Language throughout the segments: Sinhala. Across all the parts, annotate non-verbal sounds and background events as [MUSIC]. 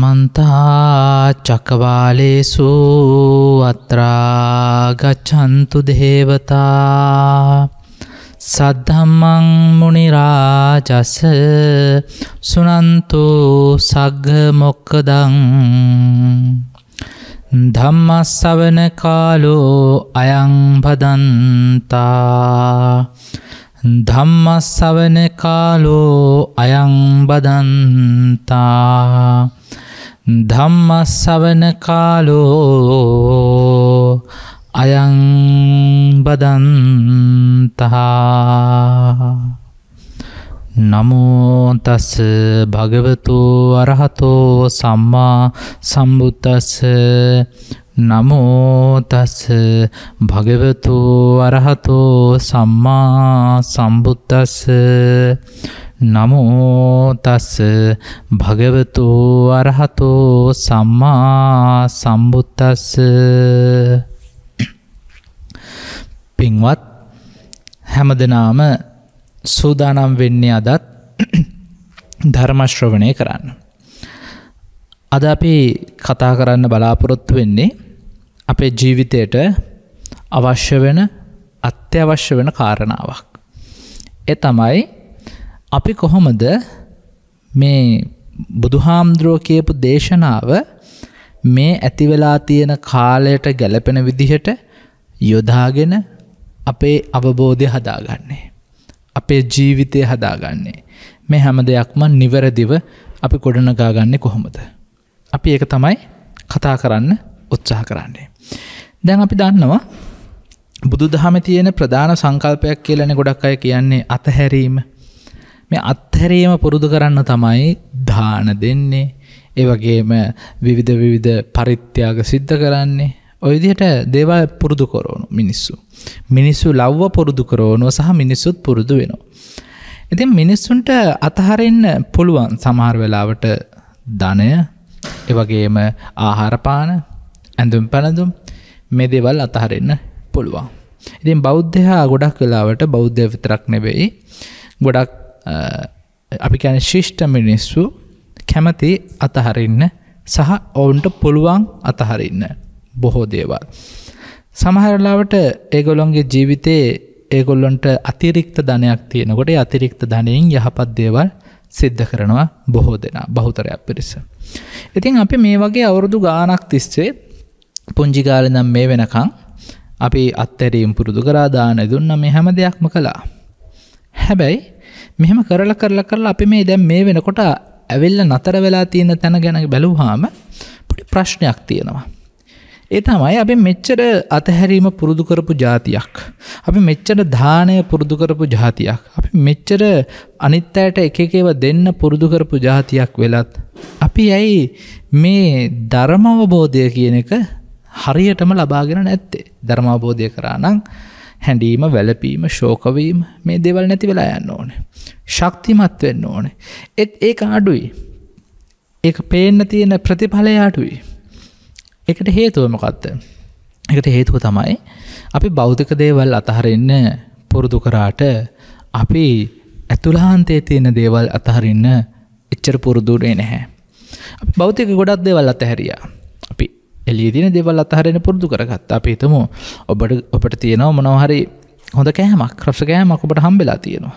සමන්තා චකවාලේසු අත්‍රාගච්චන්තු දේවතා සද්ධම්මං මුනිරාජස සුනන්තු සග්ග මොක්කදං ධම්මස්සවන කාලෝ අයං පදන්තා ධම්මස්සවන කාලෝ අයං බදන්තා ධම්මස්සවන කාලෝ අයං බදන්තහා නමෝතස් භගවතු අරහතෝ සම්මා සම්බුද්දස්ස නමෝතස් භගවතු අරහතෝ සම්මා සම්බුද්දස්ස නමෝතස්ස භගවතු අරහතෝ සම්මා සම්බුත්තස්ස පින්වත් හැමදනාම සූදානම් වෙන්නේ අදත් [CLEARS THROAT] ධර්මශ්‍රවණය කරන්න. අද අපි කතා කරන්න බලාපොරොත්තු වෙන්නේ අපේ ජීවිතයට අවශ්‍ය වෙන අත්‍යවශ්‍ය වෙන කාරණාවක්. එ තමයි අපි කොහොමද මේ බුදුහාමුදුරුව කියපු දේශනාව මේ ඇතිවෙලා තියෙන කාලයට ගැලපෙන විදිහට යොදාගෙන අපේ අවබෝධය හදාගන්නේ. අපේ ජීවිතය හදාගන්නේ. මේ හැම දෙයක්ම නිවැරදිව අපි ගොඩනගාගන්නේ කොහොමද. අපි ඒක තමයි කතා කරන්න උත්සාහ කරන්නේ. දැන් අපි දන්නවා බුදු දහම තියෙන ප්‍රධාන සංකල්පයක් කියලන ගොඩක් අය කියන්නේ අතහැරීම මේ අත්හැරීම පුරුදු කරන්න තමයි දාන දෙන්නේ. ඒ වගේම විවිධ විවිධ පරිත්‍යාග සිද්ධ කරන්නේ. ඔය විදිහට දේවල් පුරුදු කරවනු මිනිස්සු. මිනිස්සු ලව්ව පුරුදු කරවනුව සහ මිනිස්සුත් පුරුදු වෙනවා. ඉතින් මිනිස්සුන්ට අතහරෙන්න පුළුවන් සමහර වෙලාවට ධනය එවගේම ආහාරපාන ඇඳුම් පැළඳුම් මේ දෙවල් අතහරෙන්න පුළුවන්. ඉතින් බෞද්ධයා ගොඩක් වෙලාවට බෞද්ධ විතරක් නෙවෙයි ගොඩක් අපි ගැන ශිෂ්ට මිනිස්සු කැමති අතහරන්න සහ ඔවුන්ට පුළුවන් අතහරන්න බොහෝ දේවල්. සමහරලාවට ඒගොලොන්ගේ ජීවිතයේ ඒගොල්ලොන්ට අතිරික්ත ධනයක් තියෙනකොට අතිරික්ත ධනයෙන් යහපත් දේවල් සිද්ධ කරනවා බොහෝ දෙනා බහුතරයක් පිරිස. ඉතින් අපි මේ වගේ අවුරුදු ගානක් තිස්සේ පුංජිගාලනම් මේ වෙනකං අපි අත්තැරීම් පුරුදු කරාදාන දුන්න මේ හැම දෙයක්ම කළා. හැබැයි මෙහෙම කරලා කරලා කරලා අපි මේ දැම් මේ වෙනකොට ඇවිල්ල නතර වෙලා තියෙන තැන ගැන බැලූහාම පොඩි ප්‍රශ්නයක් තියෙනවා. ඒ තමයි අපි මෙච්චර අතහැරීම පුරුදු කරපු ජාතියක්. අපි මෙච්චර දානය පුරුදු කරපු ජාතියක්. අපි මෙච්චර අනිත්තයට එකකේව දෙන්න පුරුදු කරපු ජාතියක් වෙලත්. අපි ඇයි මේ ධර්මවබෝධය කියන එක හරියටම ලබාගෙන නැත්තේ ධර්මවබෝධය කරා නං හැඩීම වැලපීම ශෝකවීම මේ දෙවල් නැති වෙලා යන්න ඕන. ශක්තිමත් වෙන්න ඕන. එත් ඒ අඩුයි. ඒ පේන්න තියෙන ප්‍රතිඵලය අඩුයි. එකට හේතුවමකත්ත. එකට හේතුව තමයි අපි බෞතික දේවල් අතහරන්න පුරුදු කරාට අපි ඇතුළහන්තේ තියෙන දේවල් අතහරන්න එච්චර පුරුදුරේ නැහැ. බෞතික ගොඩත් දේවල් අතහැරයා. එලිය තින දෙවල් අතහරෙන පුරදු කරගත් අපිතම ඔබට ඔපට තියෙනවා මොනවහරි හොඳ කෑම ක්‍රස කෑමක් ඔබට හම්බෙලා තියෙනවා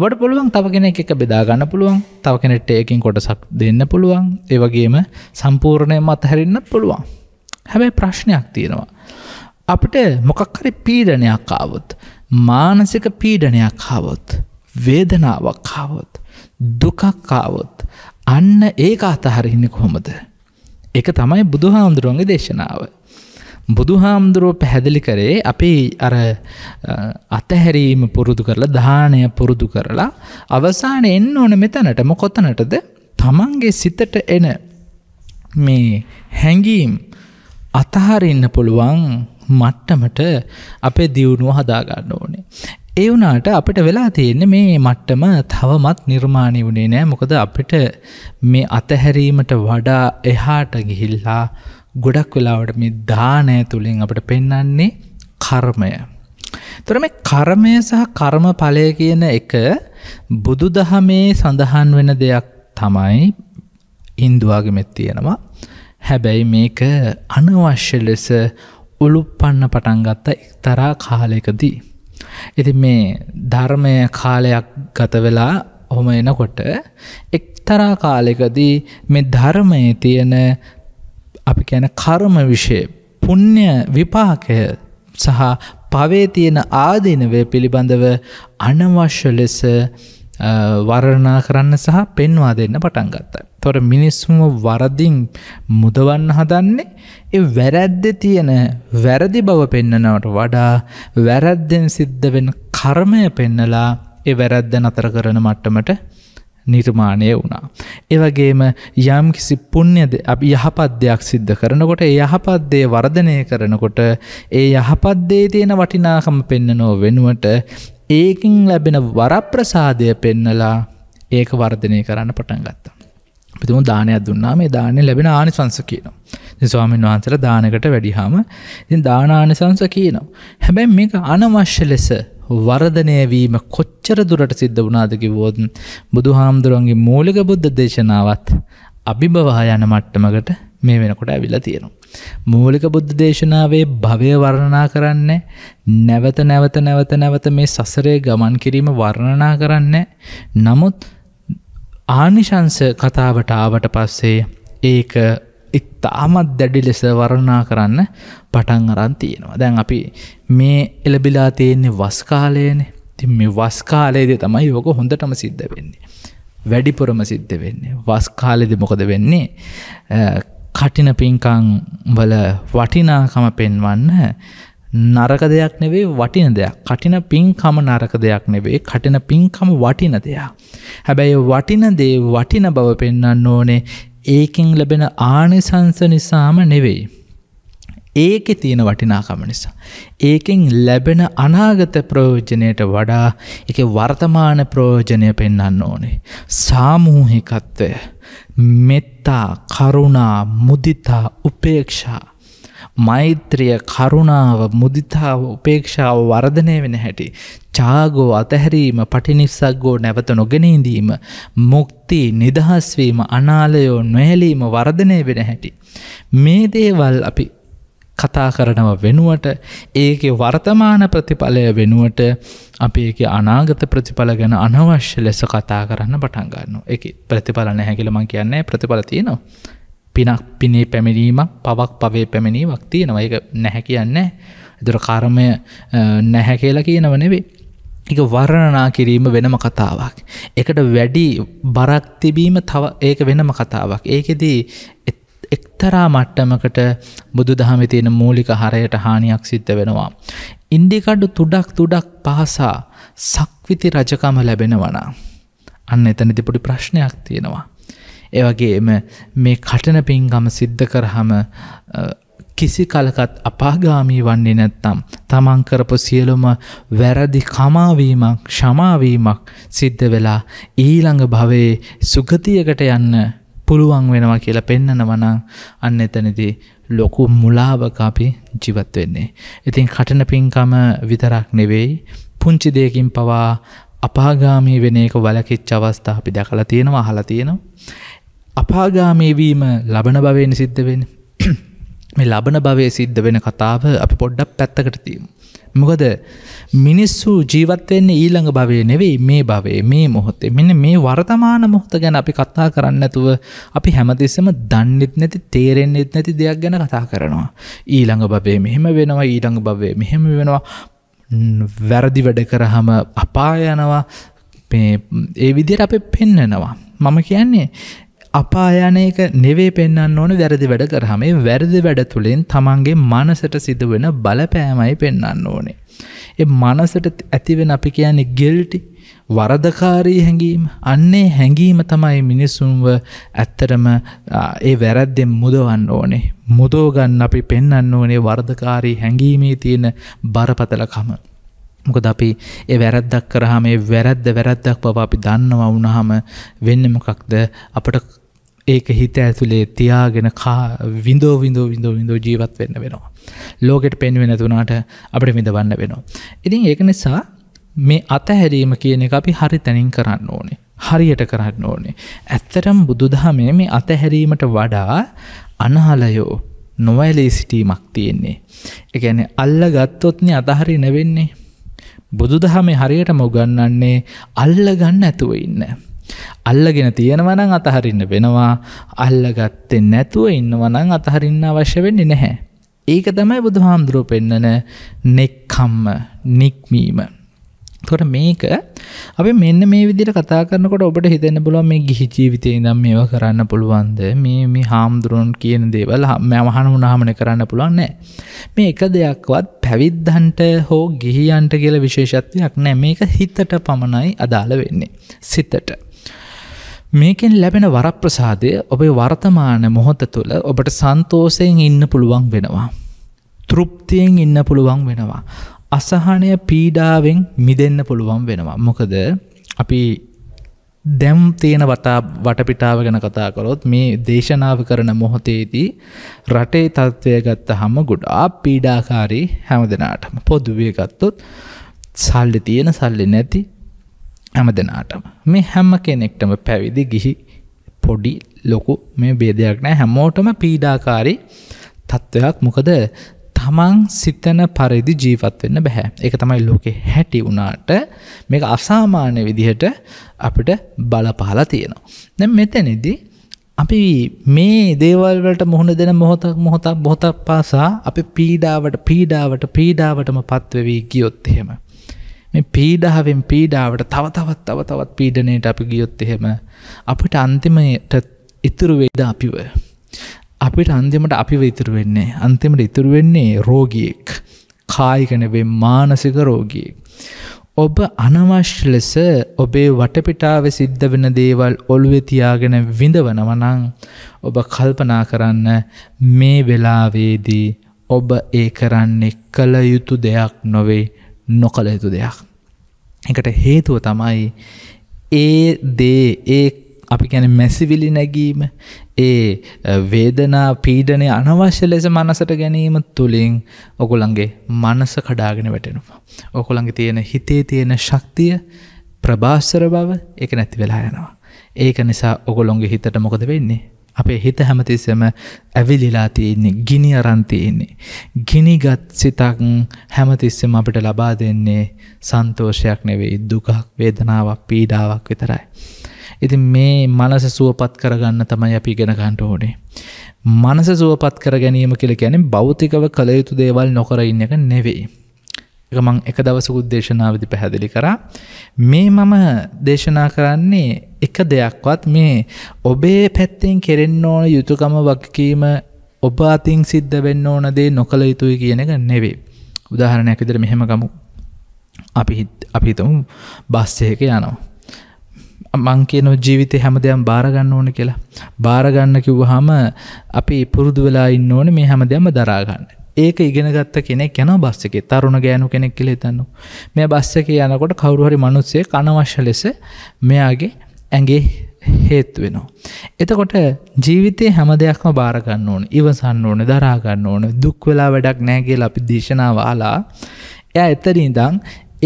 ඔබට පුළුවන් තව කෙනෙක් එක බෙදාගන්න පුළුවන් තව කෙනෙට ඒකින් කොටසක් දෙන්න පුළුවන් ඒවගේම සම්පූර්ණය මතහැරන්න පුළුවන් හැබැයි ප්‍රශ්නයක් තියෙනවා අපට මොකක්හරි පීඩනයක් කාවොත් මානසික පීඩනයක් කාවොත් වේදනාවක් කාවොත් දුකක් කාවොත් අන්න ඒක අතහරහින්න කොහොමද එක තමයි බුදුහාමුදුරුවන්ගේ දේශනාව. බුදුහාමුදුරුව පැහැදිලි කරේ අපි අර අතහැරීම පුරුදු කරලා දානය පුරුදු කරලා අවසාන එන්න ඕන මෙතැනටම කොතනටද තමන්ගේ සිතට එන මේ හැඟීම් අතහරන්න පුළුවන් මට්ටමට අපේ දියුණුව හදාගන්න ඕනේ. ඒ වුණාට අපිට වෙලා තියෙන්නේ මේ මට්ටම තවමත් නිර්මාණය වුණේ නෑ මොකද අපිට මේ අතහැරීමට වඩා එහාට ගිහිල්ලා ගොඩක් වෙලාවට මේ දානය තුළින් අපට පෙන්නන්නේ කර්මය. තොර මේ කර්මය සහ කර්ම පලය කියන එක බුදු දහමේ සඳහන් වෙන දෙයක් තමයි ඉන්දවාගමෙත් තියෙනවා හැබැයි මේක අනවශ්‍ය ලෙස උළුපන්න පටන්ගත්ත එක්තරා කාලයකදී. ඉති මේ ධර්මය කාලයක් ගත වෙලා හොම එනකොට එක්තරා කාලෙකදී මේ ධර්මය තියෙන අපි කැන කර්ම විෂය පුුණ්්‍ය විපාකය සහ පවේ තියෙන ආදීනවය පිළිබඳව අනවශ්‍ය ලෙස වරණා කරන්න සහ පෙන්වා දෙන්න පටන් ගත්තා. තොර මිනිස්සුම වරදින් මුදවන්න හදන්නේ ඒ වැරැද්ද තියෙන වැරදි බව පෙන්නනවට වඩා වැරැද්දෙන් සිද්ධ වෙන කර්මය පෙන්නලා ඒ වැරැද්ද නතර කරන මට්ටමට නිර්මාණය වුණා. ඒවගේම යම් කිසි පුුණ්්‍යද අප යහපත් දෙයක් සිද්ධ කරනකොට ඒ යහපත්දේ වර්ධනය කරනකොට ඒ යහපත්දේ තියෙන වටිනාකම පෙන්නනෝ වෙනුවට ඒකින් ලැබෙන වරප්‍රසාදය පෙන්නලා ඒක වර්ධනය කරන්න පටන් ගත්තා. පිතුම දානයක් දුන්නා මේ දානය ලැබෙන ආනිසංස කියනවා ස්වාමීන් වහන්සල දානකට වැඩිහාම ඉතින් දානානිසංස කියනවා හැබැයි මේක අනවශ්‍ය ලෙස වර්ධනය වීම කොච්චර දුරට සිද්ධ වුණාදකි වෝද බුදු හාමුදුරුවන්ගේ මූලික බුද්ධ දේශනාවත් අභිභවා යන මට්ටමකට මේ වෙනකොට ඇවිල තියෙනවා. මූලික බුද්ධ දේශනාවේ භවය වර්ණනා කරන්නේ නැවත නැවත නැවත නැවත මේ සසරේ ගමන් කිරීම වර්ණනා කරන්නේ නමුත් ආනිශංස කතාවට ආවට පස්සේ ඒක ඉතාමත් දැඩි ලෙස වරණා කරන්න පටන් අරන් තියෙනවා. දැන් අපි මේ එලබිලා තියෙන්නේ වස්කාලයනේ ති මේ වස්කාලයේද තමයි යෝක හොඳටම සිද්ධ වෙන්නේ. වැඩිපුරම සිද්ධ වෙන්නේ. වස්කාලෙද මොකද වෙන්නේ කටින පින්කං වල වටිනාකම පෙන්වන්න නරක දෙයක් නෙවේ වටින දෙයක් කටින පින්කම නරක දෙයක් නෙවේ කටින පින්කම වටින දෙයක් හැබැයි වටින දේ වටින බව පෙන්න්න ඕනේ ඒකින් ලැබෙන ආනිසංස නිසාම නෙවෙයි ඒක තියෙන වටිනාකම නිසා ඒකෙන් ලැබෙන අනාගත ප්‍රයෝජනයට වඩා එක වර්තමාන ප්‍රයෝජනය පෙන්න්න ඕනේ සාමූහිකත්වය මෙත්තා කරුණා මුදිතා උපේක්ෂා මෛත්‍රිය කරුණාව මුදිතාව උපේක්ෂාව වර්ධනය වෙන හැටි. චාගෝ අතහැරීම පටිනිස්සක්ගෝ නැවත නොගෙනීදීම මුක්ති නිදහස්වීම අනාලයෝ නොහැලීම වර්ධනය වෙන හැටි. මේ දේවල් අපි කතා කරනව වෙනුවට ඒක වර්තමාන ප්‍රතිඵලය වෙනුවට අපි ඒක අනාගත ප්‍රතිඵල ගැන අනවශ්‍ය ලෙස කතා කරන්න පටන්ගන්න එක ප්‍රතිඵල නැහැකිලමං කියන්නේ ප්‍රතිඵල තියෙනවා. පිනක් පිනේ පැමිණීමක් පවක් පවේ පැමිණීමක් තියෙනවා එක නැහැ කියන්න එතුර කර්මය නැහැ කියලා කියනව නෙවේ එක වර්ණනා කිරීම වෙනම කතාවක්. එකට වැඩි බරක් තිබීම තව ඒක වෙනම කතාවක්. ඒකෙදී එක්තරා මට්ටමකට බුදු දහමි තියෙන මූලික හරයට හානියක් සිද්ධ වෙනවා. ඉන්ඩිකඩු තුඩක් තුඩක් පහසා සක්විති රජකම ලැබෙනවනා. අන්න එතනතිපුඩි ප්‍රශ්නයක් තියෙනවා. ඒවගේම මේ කටන පින්ගම සිද්ධ කරහම කිසි කලකත් අපාගාමී වන්නේ නැත්තම් තමන් කරපු සියලුම වැරදි කමාවීමක් ශමාවීමක් සිද්ධ වෙලා ඊළඟ භවයේ සුගතියකට යන්න පුළුවන් වෙනවා කියලා පෙන්නනවනං අන්න එතනදී ලොකු මුලාවක අපි ජීවත් වෙන්නේ. ඉතින් කටන පින්කම විතරක් නෙවෙයි පුංචි දෙයකින් පවා අපාගාමී වෙන එක වලකිච්ච අවස්ථා අපි දැකලා තියෙනවා අහලා තියෙනවා. අපාගාමී වීම ලබන භවයෙන් සිද්ධ වෙන්නේ. [CLEARS THROAT] මේ ලබන භවයේ සිද්ධ වෙන කතාව අපි පොඩ්ඩක් පැත්තකට තියමු. මොකද මිනිස්සු ජීවත් වෙන්නේ ඊළඟ භවයේ නෙවෙයි මේ භවයේ මේ මොහොතේ. මෙන්න මේ වර්තමාන මොහොත ගැන අපි කතා කරන්නේ නැතුව අපි හැමතිස්සෙම දන්නෙත් නැති තේරෙන්නෙත් නැති දෙයක් ගැන කතා කරනවා. ඊළඟ භවයේ මෙහෙම වෙනවා ඊළඟ භවයේ මෙහෙම වෙනවා. වැරදි වැඩ කරාම අපාය යනවා. මේ ඒ විදිහට අපි පෙන්නනවා. මම කියන්නේ අපායන එක නෙවේ පෙන්න්න ඕන වැරදි වැඩ කරහමේ වැරදි වැඩ තුළින් තමන්ගේ මනසට සිදුවෙන බලපෑමයි පෙන්න්න ඕනේ. එ මනසට ඇතිවෙන අපි කියන්නේ ගෙල්ටි වරදකාරී හැඟීම අන්නේ හැඟීම තමයි මිනිස්සුන්ව ඇත්තරම ඒ වැරැද්දෙන් මුදවන්න ඕනේ. මුදෝගන්න අපි පෙන්න්න ඕනේ වර්ධකාරී හැඟීමේ තියෙන බරපතලකම. මොකද අපි ඒ වැරැද්දක් කරහම මේ වැරැද්ද වැරැද්දක් බව අපි දන්නවා වුණහම වෙන්න මොකක්ද අපට ඒක හිත ඇතුළේ තියාගෙන කා විඳෝ විඳෝ විඳෝ විඳෝ ජීවත් වෙන්න වෙනවා. ලෝකෙට පෙන්වෙන තුනාට අපට විඳවන්න වෙනවා. ඉතින් ඒක නිසා මේ අතහැරීම කියන එක අපි හරි තැනින් කරන්න ඕනේ. හරියට කරන්න ඕනේ. ඇත්තටම් බුදුදහමේ මේ අතහැරීමට වඩා අනහලයෝ නොවැලේ සිටීමක් තියෙන්නේ. එකැන අල්ල ගත්තොත්නි අතහරි නැවෙන්නේ. බුදුදහමේ හරියටම උගන්නන්නේ අල්ල ගන්න ඇතුව ඉන්න. අල්ලගෙන තියෙනවනං අතහරින්න වෙනවා අල්ලගත්තේ නැතුව ඉන්නවනං අතහරින්න අවශ්‍ය වෙන්නේ නැහැ. ඒක තමයි බුදු හාමුදුරුව පෙන්නන නෙක්කම්ම නික්මීම. තොට මේක අපි මෙන්න මේ විදිර කතා කරනකොට ඔබට හිතන්න පුළුව මේ ගිහි ජීවිතය දම් මේව කරන්න පුළුවන්ද මේ මේ හාමුදුරුවන් කියන දේවල් මැමහන වුණහමන කරන්න පුළුවන් නෑ මේ එක දෙයක්වත් පැවිද්ධන්ට හෝ ගිහියන්ට කියල විශේෂත්වයක් නෑ මේක හිතට පමණයි අදාළ වෙන්නේ සිතට මේකෙන් ලැබෙන වරප්‍රසාදය ඔබේ වර්තමාන මොහොත තුළ ඔබට සන්තෝසයෙන් ඉන්න පුළුවන් වෙනවා. තෘප්තියෙන් ඉන්න පුළුවන් වෙනවා. අසහනය පීඩාවෙන් මිදෙන්න පුළුවන් වෙනවා. මොකද අපි දැම් තියෙන වටා වටපිටාව ගැන කතා කරොත් මේ දේශනාව කරන මොහොතේදී රටේ තත්ත්වය ගත්ත හම ගොඩා පීඩාකාරී හැම දෙනාටම පොදුවේ ගත්තොත් සල්ලි තියෙන සල්ලි නැති හැම දෙනාටම මේ හැම කෙනෙක්ටම පැවිදි ගිහි පොඩි ලොකු මේ බේදයක් නෑ හැමෝටම පීඩාකාරී තත්ත්වයක් මොකද තමන් සිතන පරිදි ජීවත් වෙන්න බැහැ එක තමයි ලෝකෙ හැටි වුණාට මේක අසාමාන්‍ය විදිහට අපිට බලපාලා තියෙනවා දැ මෙතැනිදි අපි මේ දේවල්වලට මුහුණ දෙන මොහොතක් මොහොතක් බොහොතක් පාසා අපි පීඩාවට පීඩාවට පීඩාවටම පත්වවී ගියොත් එහෙම මේ පීඩාවෙන් පීඩාවට තව තවත් තව තවත් පීඩනයට අපි ගියොත් එහෙම අපිට අන්තිමට ඉතුරු වෙයිද අපිව අපිට අන්තිමට අපිව ඉතුරු වෙන්නේ අන්තිමට ඉතුරු වෙන්නේ රෝගියෙක් කායිකනවේ මානසික රෝගියෙක් ඔබ අනවශ්‍ය ලෙස ඔබේ වටපිටාව සිද්ධ වෙන දේවල් ඔළුවෙතියාගෙන විඳවනවනං ඔබ කල්පනා කරන්න මේ වෙලාවේදී ඔබ ඒ කරන්නේ කළ යුතු දෙයක් නොවෙයි නොකළ යුතු දෙයක්. එකට හේතුව තමයි ඒ දේ ඒ අපි ගැන මැසිවිලි නැගීම ඒ වේදනා පීඩනය අනවශ්‍ය ලෙස මනසට ගැනීම තුළින් ඔකුළන්ගේ මනස කඩාගෙන වැටෙනවා. ඔකුළඟ තියෙන හිතේ තියෙන ශක්තිය ප්‍රභාස්සර බව එක නැති වෙලා යනවා. ඒක නිසා ඔකොළොන්ගේ හිතට මොකද වෙන්නේ අපේ හිත හැමතිස්සම ඇවිලිලා තියෙන්නේ ගිනි අරන් තියෙන්නේ. ගිනිගත් සිතක් හැමතිස්සෙම අපිට ලබා දෙන්නේ සන්තෝෂයක් නෙවෙයි දුකක්, වේදනාවක්, පීඩාවක් විතරයි. ඉතින් මේ මනස සුවපත් කරගන්න තමයි අපි ඉගෙන ගන්න ඕනේ. මනස සුවපත් කර ගැනීම කියලා කියන්නේ භෞතිකව කළ යුතු දේවල් නොකර ඉන්න එක නෙවෙයි. මං එක දවසකුත් දේශනාවදි පැහැදිලි කරා මේ මම දේශනා කරන්නේ එක දෙයක්වත් මේ ඔබේ පැත්තෙන් කෙරෙන්න ඕන යුතුකම වගකීම ඔබ අතින් සිද්ධ වෙන්න ඕන දේ නොකළ යුතුයි කියන එක නෙවේ උදාහරණයක් විදිර මෙහෙම ගමු අපි අපිතමු බස්සයක යනවා මං කියන ජීවිතය හැම දෙයම් බාරගන්න ඕන කියලා බාරගන්න කිව්වහම අපි පුරුදු වෙලා ඉන්න ඕන මේ හැම දෙයම දරාගන්න ඒක ඉගෙනගත්ත කෙනෙක් යන බස් එකේ තරුණ ගෑනු කෙනෙක් කියලා හිතන්න. මෙයා බස් එකේ යනකොට කවුරු හරි මිනිස්සෙක් අනවශ්‍ය ලෙස මෙයාගේ ඇඟේ හේතු වෙනවා. එතකොට ජීවිතේ හැම දෙයක්ම බාර ගන්න ඕනේ, ඉවසන්න ඕනේ, දරා ගන්න ඕනේ. දුක් වෙලා වැඩක් නැහැ කියලා අපි දේශනාව අහලා එයා එතන ඉඳන්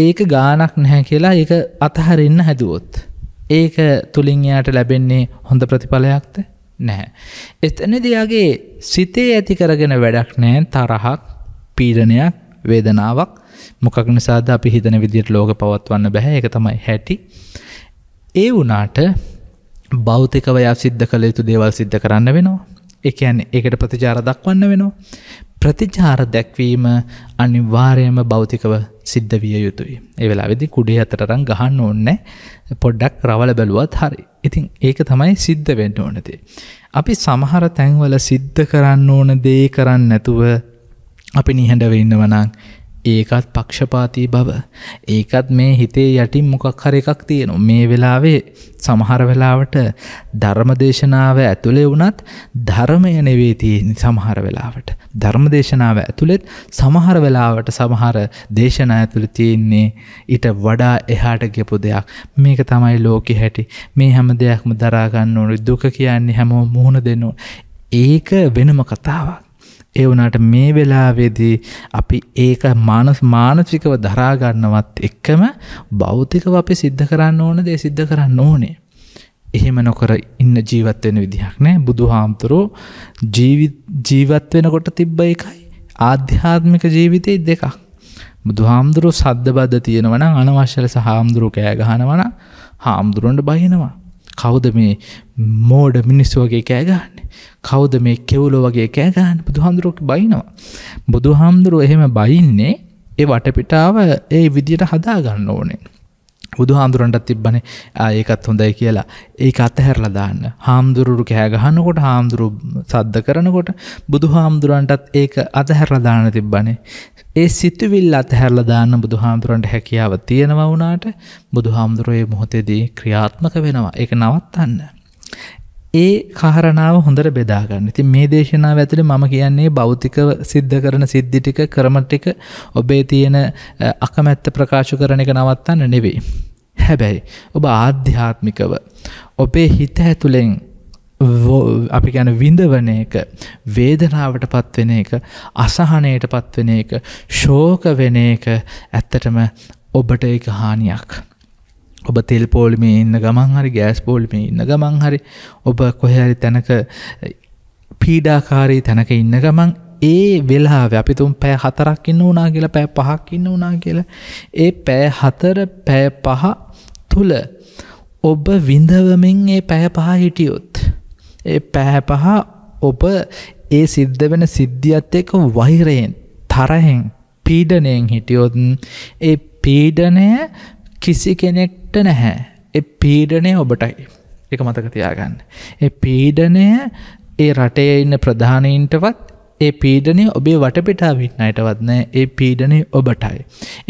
ඒක ගානක් නැහැ කියලා ඒක අතහරින්න හැදුවොත්. ඒක තුළින් එයාට ලැබෙන්නේ හොඳ ප්‍රතිඵලයක්ද? නැහැ. එතනදයාගේ සිතේ ඇති කරගෙන වැඩක් නෑ තරහක් පීඩනයක් වේදනාවක් මොකක් නිසාද අපි හිතන විදිට ලෝක පවත්වන්න බැහැ එක තමයි හැටි. ඒ වනාට බෞතිකව යා සිද්ධ කළ යුතු දේවල් සිද්ධ කරන්න වෙනවා. එකන් එකට ප්‍රතිචාර දක්වන්න වෙනවා. ප්‍රතිචාර දැක්වීම අනිවාර්යම බෞතිකව සිද්ධ විය යුතුයි ඒ වෙලා වෙදි කුඩේ අතරම් ගහන්න ඕන්න පොඩ්ඩක් රවල බැලුවත් හරි ඉතින් ඒක තමයි සිද්ධ වෙන්න ඕනදේ. අපි සමහර තැන්වල සිද්ධ කරන්න ඕන දේ කරන්න නැතුව අපි නිහඬව ඉන්නවනං ඒකත් පක්ෂපාති බව ඒකත් මේ හිතේ යටින් මොකක් හර එකක් තියෙනු මේ වෙලාවේ සමහර වෙලාවට ධර්මදේශනාව ඇතුළේ වුණත් ධර්මය නෙවේ තියෙන සමහර වෙලාවට ධර්මදේශනාව ඇතුළෙත් සමහර වෙලාවට සමහර දේශනා ඇතුළ තියෙන්නේ ඊට වඩා එහාට ගෙපු දෙයක් මේක තමයි ලෝකෙ හැටි මේ හැම දෙයක්ම දරාගන්න ඕනු දුක කියන්නේ හැමෝ මුහුණ දෙන්නු ඒක වෙනම කතාවක් ඒ වුණාට මේ වෙලාවේදී අපි ඒක මානස මානසිකව දරා ගන්නවත් එක්කම භෞතිකව අපි සිද්ධ කරන්න ඕන දේ සිද්ධ කරන්න ඕනේ. එහෙම නොකර ඉන්න ජීවත් වෙන විදිහක් නෑ. බුදුහාමුදුරෝ ජීවත් වෙනකොට තිබ්බ එකයි ආධ්‍යාත්මික ජීවිතේ දෙකක්. බුදුහාමුදුරෝ සද්දබද්ද තියෙනවා නම් අනවශ්‍ය ලෙස හාමුදුරුවෝ කෑ ගහනවා නම් හාමුදුරන්ට බහිනවා. කවුද මේ මෝඩ මිනිස්සු වගේ කෑ ගහන්නේ? කවුද මේ කෙවුලෝ වගේ කෑගහන්න බුදුහාමුදුරුවක බයිනවා. බුදුහාමුදුරුව එහෙම බයින්නේ ඒ වටපිටාව ඒ විදියට හදාගන්න ඕනේ. බුදුහාමුදුරන්ටත් තිබ්බනේ ඒකත් හොඳයි කියලා ඒක අතහැරලා දාන්න. හාමුදුරුරු කෑ ගහනකොට හාමුදුරු සද්ද කරනකොට බුදුහාමුදුරන්ටත් ඒක අතහැරලා දාන්න තිබ්බනේ. ඒ සිතුවිල්ල අතහැරලා දාන්න බුදුහාමුදුරන්ට හැකියාව තියෙනවා වුණාට බුදුහාමුදුරේ මොහොතේදී ක්‍රියාත්මක වෙනවා. ඒක නවත්තන්න. ඒ කාරණාව හොඳට බෙදාගන්න ඉතින් මේ දේශනාව ඇතුළ මම කියන්නේ බෞතික සිද්ධ කරන සිද්ධිටික කරමටික ඔබේ තියෙන අකමැත්ත ප්‍රකාශ කරන එක නවත්තන්න නෙවෙයි. හැබැයි ඔබ ආධ්‍යාත්මිකව ඔබේ හිත ඇතුළෙන් අපි ගැන විඳවන එක වේදනාවට පත්වෙන එක අසහනයට පත්වෙන එක ශෝක වෙන එක ඇත්තටම ඔබට එක හානියක්. ඔබ තෙල් පෝලිමේ ඉන්න ගමන් හරි ගෑස් පෝලිමේ ඉන්න ගමන් හරි ඔබ කොහරි තැනක පීඩාකාරී තැනක ඉන්න ගමන් ඒ වෙලාව අපි තුම් පෑ හතරක් ඉන්න වනා කියලා පෑ පහක් ඉන්න වනා කියලා ඒ පෑ හතර පෑ පහ තුළ ඔබ විඳවමින් ඒ පැහැ පහ හිටියොත් ඒ පැහැ පහ ඔබ ඒ සිද්ධ වෙන සිද්ධියත් එක වෛරයෙන් තරහෙන් පීඩනයෙන් හිටියොත් ඒ පීඩනය කිසි කෙනෙක් ඔබට නැහැ. එ පීඩනය ඔබටයි. එක මතක තියාගන්න. එ පීඩනය ඒ රටේ ඉන්න ප්‍රධානීන්ටවත් ඒ පීඩනය ඔබේ වටපිටාවින්න අයටවත්නෑ ඒ පීඩනය ඔබටයි.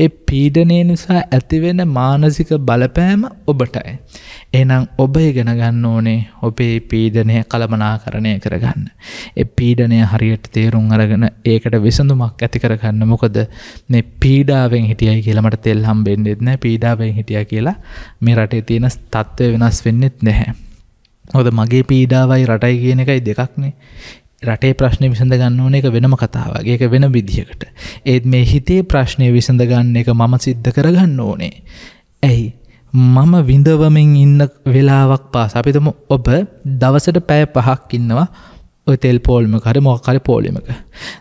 ඒ පීඩනය නිසා ඇතිවෙන මානසික බලපෑම ඔබටයි. එනම් ඔබ ගෙනගන්න ඕනේ ඔබේ පීඩනය කළමනා කරණය කරගන්න. එ පීඩනය හරියට තේරුම් අරගෙන ඒකට විසඳුමක් ඇති කරගන්න මොකද මේ පීඩාවෙන් හිටියයි කියලමට තෙල් හම්බෙන්න්නෙත්න පීඩාවෙන් හිටිය කියලා මේ රටේ තියෙන තත්ත්වය වෙනස් වෙන්නෙත් නැහැ. හොද මගේ පීඩාවයි රටයි කියන එකයි දෙකක්නේ රටේ ප්‍රශ්නය විසඳ ගන්න ඕන එක වෙනම කතාවගේ එක වෙන විදිහකට. ඒත් මේ හිතේ ප්‍රශ්නය විසඳ ගන්න එක මම සිද්ධ කරගන්න ඕනේ. ඇයි මම විඳවමින් ඉන්න වෙලාවක් පාස අපිතම ඔබ දවසට පැය පහක් ඉන්නවා ඔය තෙල් පෝල්ම කර මොකරි පෝලිමක.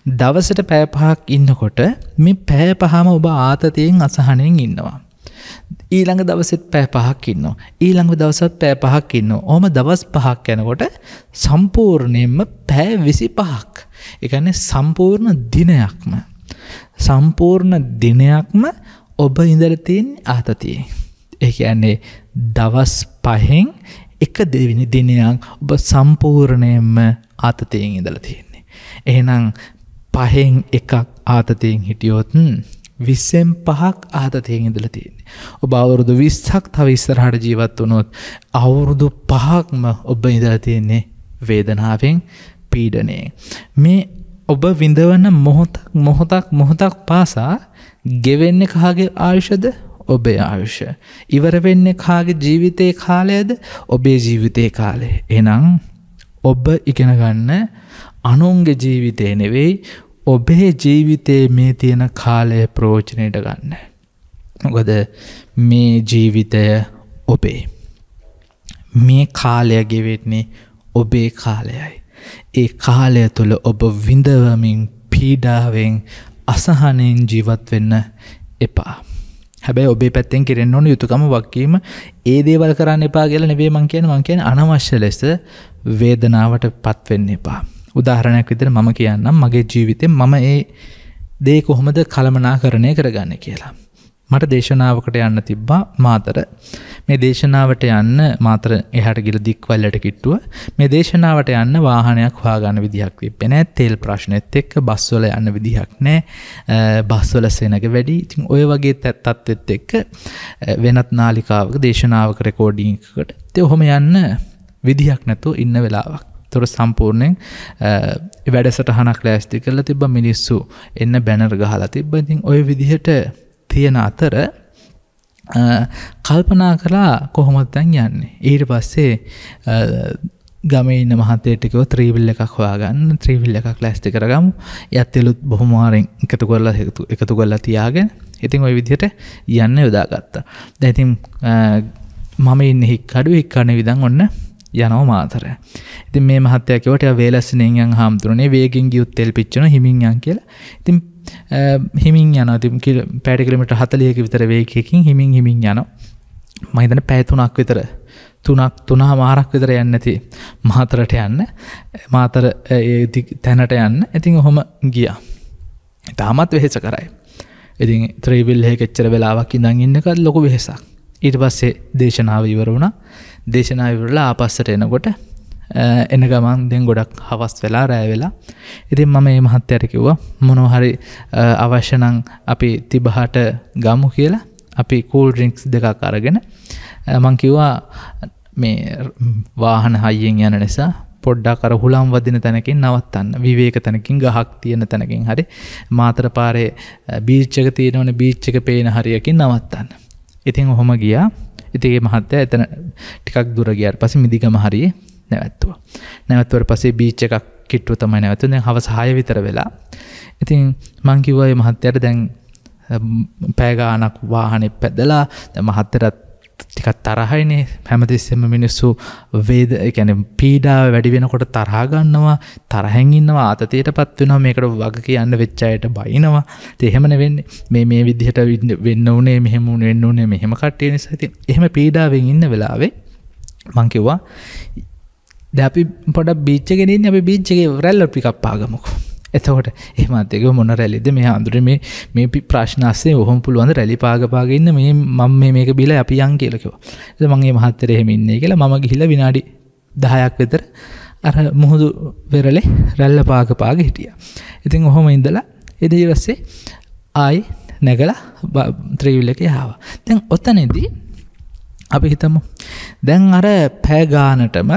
දවසට පැය පහක් ඉන්නකොට මේ පැය පහම ඔබ ආතතියෙන් අසහනයෙන් ඉන්නවා. ඊළඟ දවසෙත් පෑ පහක් ඉන්න. ඊළඟ දවසත් පෑ පහක් ඉන්න. ඕම දවස් පහක් යැනකොට සම්පූර්ණයෙන්ම පෑ විසි පහක්. එකන්නේ සම්පූර්ණ දිනයක්ම. සම්පූර්ණ දිනයක්ම ඔබ ඉඳරතින් ආතතියේ. එක ඇන්නේ දවස් පහෙන් එක දෙවිනි දිනයක් ඔබ සම්පූර්ණයෙන්ම ආතතයෙන් ඉඳල තියෙන්නේ. එහෙනම් පහෙන් එකක් ආතතයෙන් හිටියොතුන් විස්සෙන් පහක් අහතතියෙන් ඉඳල තියෙන්නේ. ඔබ අවුරුදු විස්සක් තව ඉස්සරහට ජීවත් වනොත් අවුරුදු පහක්ම ඔබ ඉඳල තියෙන්නේ වේදනාවෙන් පීඩනයේ. මේ ඔබ විඳවන මොහොතක් මොහොතක් මොහොතක් පාසා ගෙවෙන්නේ කහගේ ආයුෂද ඔබේ ආයුෂ. ඉවර වෙන්නේ කාගේ ජීවිතයේ කාලයද ඔබේ ජීවිතයේ කාලය. එනම් ඔබ ඉගෙනගන්න අනුන්ගේ ජීවිතය නෙවෙයි ඔබේ ජීවිතයේ මේ තියෙන කාලය ප්‍රෝජනයට ගන්න. මොකද මේ ජීවිතය ඔබේ. මේ කාලය ගෙවෙන්නේ ඔබේ කාලයයි. ඒ කාලය තුළ ඔබ විඳවමින් පීඩාවෙන් අසහනයෙන් ජීවත් වෙන්න එපා. හැබැයි ඔබේ පැත්තෙන් කෙරෙන් ඕන යුතුකම වක්කීම ඒ දේවල් කරන්න එපා කියල නෙවේ මං කියන මං කියන අනවශ්‍ය ලෙස වේදනාවට පත්වෙන්න එපා. උදාහරණයක් විදිර මම කියන්නම් මගේ ජීවිතය මම ඒ දේ කොහොමද කළමනා කරණය කරගන්න කියලා. මට දේශනාවකට යන්න තිබ්බා මාතර මේ දේශනාවට යන්න මාතර එහට ගිල දික්වල්ලට කිට්ටුව මේ දේශනාවට යන්න වාහනයක් හවාගන්න විදිහක් වෙන තෙල් ප්‍රශ්නයත් එක්ක බස්වල යන්න විදිහක් නෑ බස්වල සෙනක වැඩි ඉතින් ඔය වගේ තැත්තත්ත් එක්ක වෙනත් නාලිකාවක දේශනාවක රෙකෝඩිංකට තය ඔහොම යන්න විදිහක් නැතු ඉන්න වෙලාවක් තොර සම්පූර්ණයෙන් වැඩසටහනක් ලෑස්ති කරල තිබ මිනිස්සු එන්න බැනර් ගහලා තිබ්බ ඉතින් ඔය විදිහට තියෙන අතර කල්පනා කලා කොහොමත්තැන් යන්නේ ඊට පස්සේ ගමඉන්න මහතේටිකව ත්‍රීවිල්ල එකක් හොයාගන්න ත්‍රීවිල්ල එකක් ලැස්ති කරගම් යත්තෙලුත් බොහොමාරෙන් එකතු කරලා හතු එකතු කරලා තියාගෙන ඉතින් ඔය විදිහට යන්න යොදාගත්තා දැතිම් මම ඉන්න හික්කඩු එක්කන විදන් ඔන්න යනෝ මාතර ඉතින් මේ මහත්තයකවට වේලස්සනයන් හාමුදුරනේ වේගෙන් ගියුත් තෙල් පිච්චන හිමින්යන් කියලා ඉතින් හිමින් යන තිම් කිල පැඩිකිලමට හතලියක විතර වේකයකින් හිමින් හිමින් යන මහිතන පැතුනක් විතර තුනක් තුනා මාරක් විතර යන්න ඇති මාතරට යන්න මාතර තැනට යන්න ඇතින් ඔහොම ගියා ඉතාමත් වෙහෙස කරයි ඉතින් ත්‍රීවිල් හෙකච්චර වෙලාවක් ඉඳං ඉන්නකත් ලොකු වෙහෙසක් ඊට පස්සේ දේශනාව ඉවර වුණා දේශනාවිරල ආපස්සට එනකොට එන ගමන් දෙන් ගොඩක් හවස් වෙලා රෑ වෙලා ඉතින් මම ඒ මහත්තයටකිව්ව මොනොහරි අවශ්‍යනං අපි තිබහට ගමු කියලා අපි කූල් ඩිින්ක්ස් දෙකක් අරගෙන මංකිවා මේ වාහන හයියෙන් යන නිසා පොඩ්ඩා කර හුළම් වදින තැනකින් නවත්තන්න විවේක තැනකින් ගහක් තියෙන තැනකින් හරි මාතර පාරේ බීච්චක තියෙනවන බීච්චක පේන හරියකින් නවත්තන්න ඉතින් ඔහොම ගියා ඉතිගේ මහත්තය එතන ටිකක් දුරගයාට පස මිදිගම හරි නැවැත්තුවා. නැවත්වර පසේ බීච්ච එකක් කිට්ටු තමයි නැවතු දැ හවසහය විතර වෙලා. ඉතින් මංකිවය මහත්තයට දැන් පෑගානක් වාහනෙ පැදලා මහත්තරත් ටිකත් තරහයිනේ හැමතිස්සෙම මිනිස්සු වේද එකැන පීඩාව වැඩි වෙනකොට තරහාගන්නවා තරහැඟන්නවා අතතියට පත්වෙනවා මේකට වග කියන්න වෙච්චායට බයිනවා තෙහෙමන වෙන්න මේ මේ විදිහට වෙන්න වනේ මෙහෙම වෙන්න වනේ මෙහෙම කට්ටිය නිසාති එහෙම පීඩාවෙන් ඉන්න වෙලාවේ මංකිව්වා දැපි පොඩ බීච්චගෙනින් අප බීච්චගේ රැල්ල පිකප්පාගමකු එතකොට එමත්තක මොන රැලිද මේ අඳුර මේ මේ ප්‍රශ්නස්සේ ඔහොම පුළුවන් රැලි පාගපාගන්න මේ මං මේක බිල අපි යන් කියලකව මගේ මහත්තර එහෙමඉන්නේ කියලා මම ගිහිල විනාඩි දහයක් වෙතර අර මුහුදු වෙරලේ රැල්ල පාගපාග හිටිය ඉතින් ඔහොම ඉඳලා එදවස්සේ ආයි නැගල ත්‍රීවිල්ල එක හාව තැන් ඔත්තනෙදී අපි හිතමු දැන් අර පෑගානටම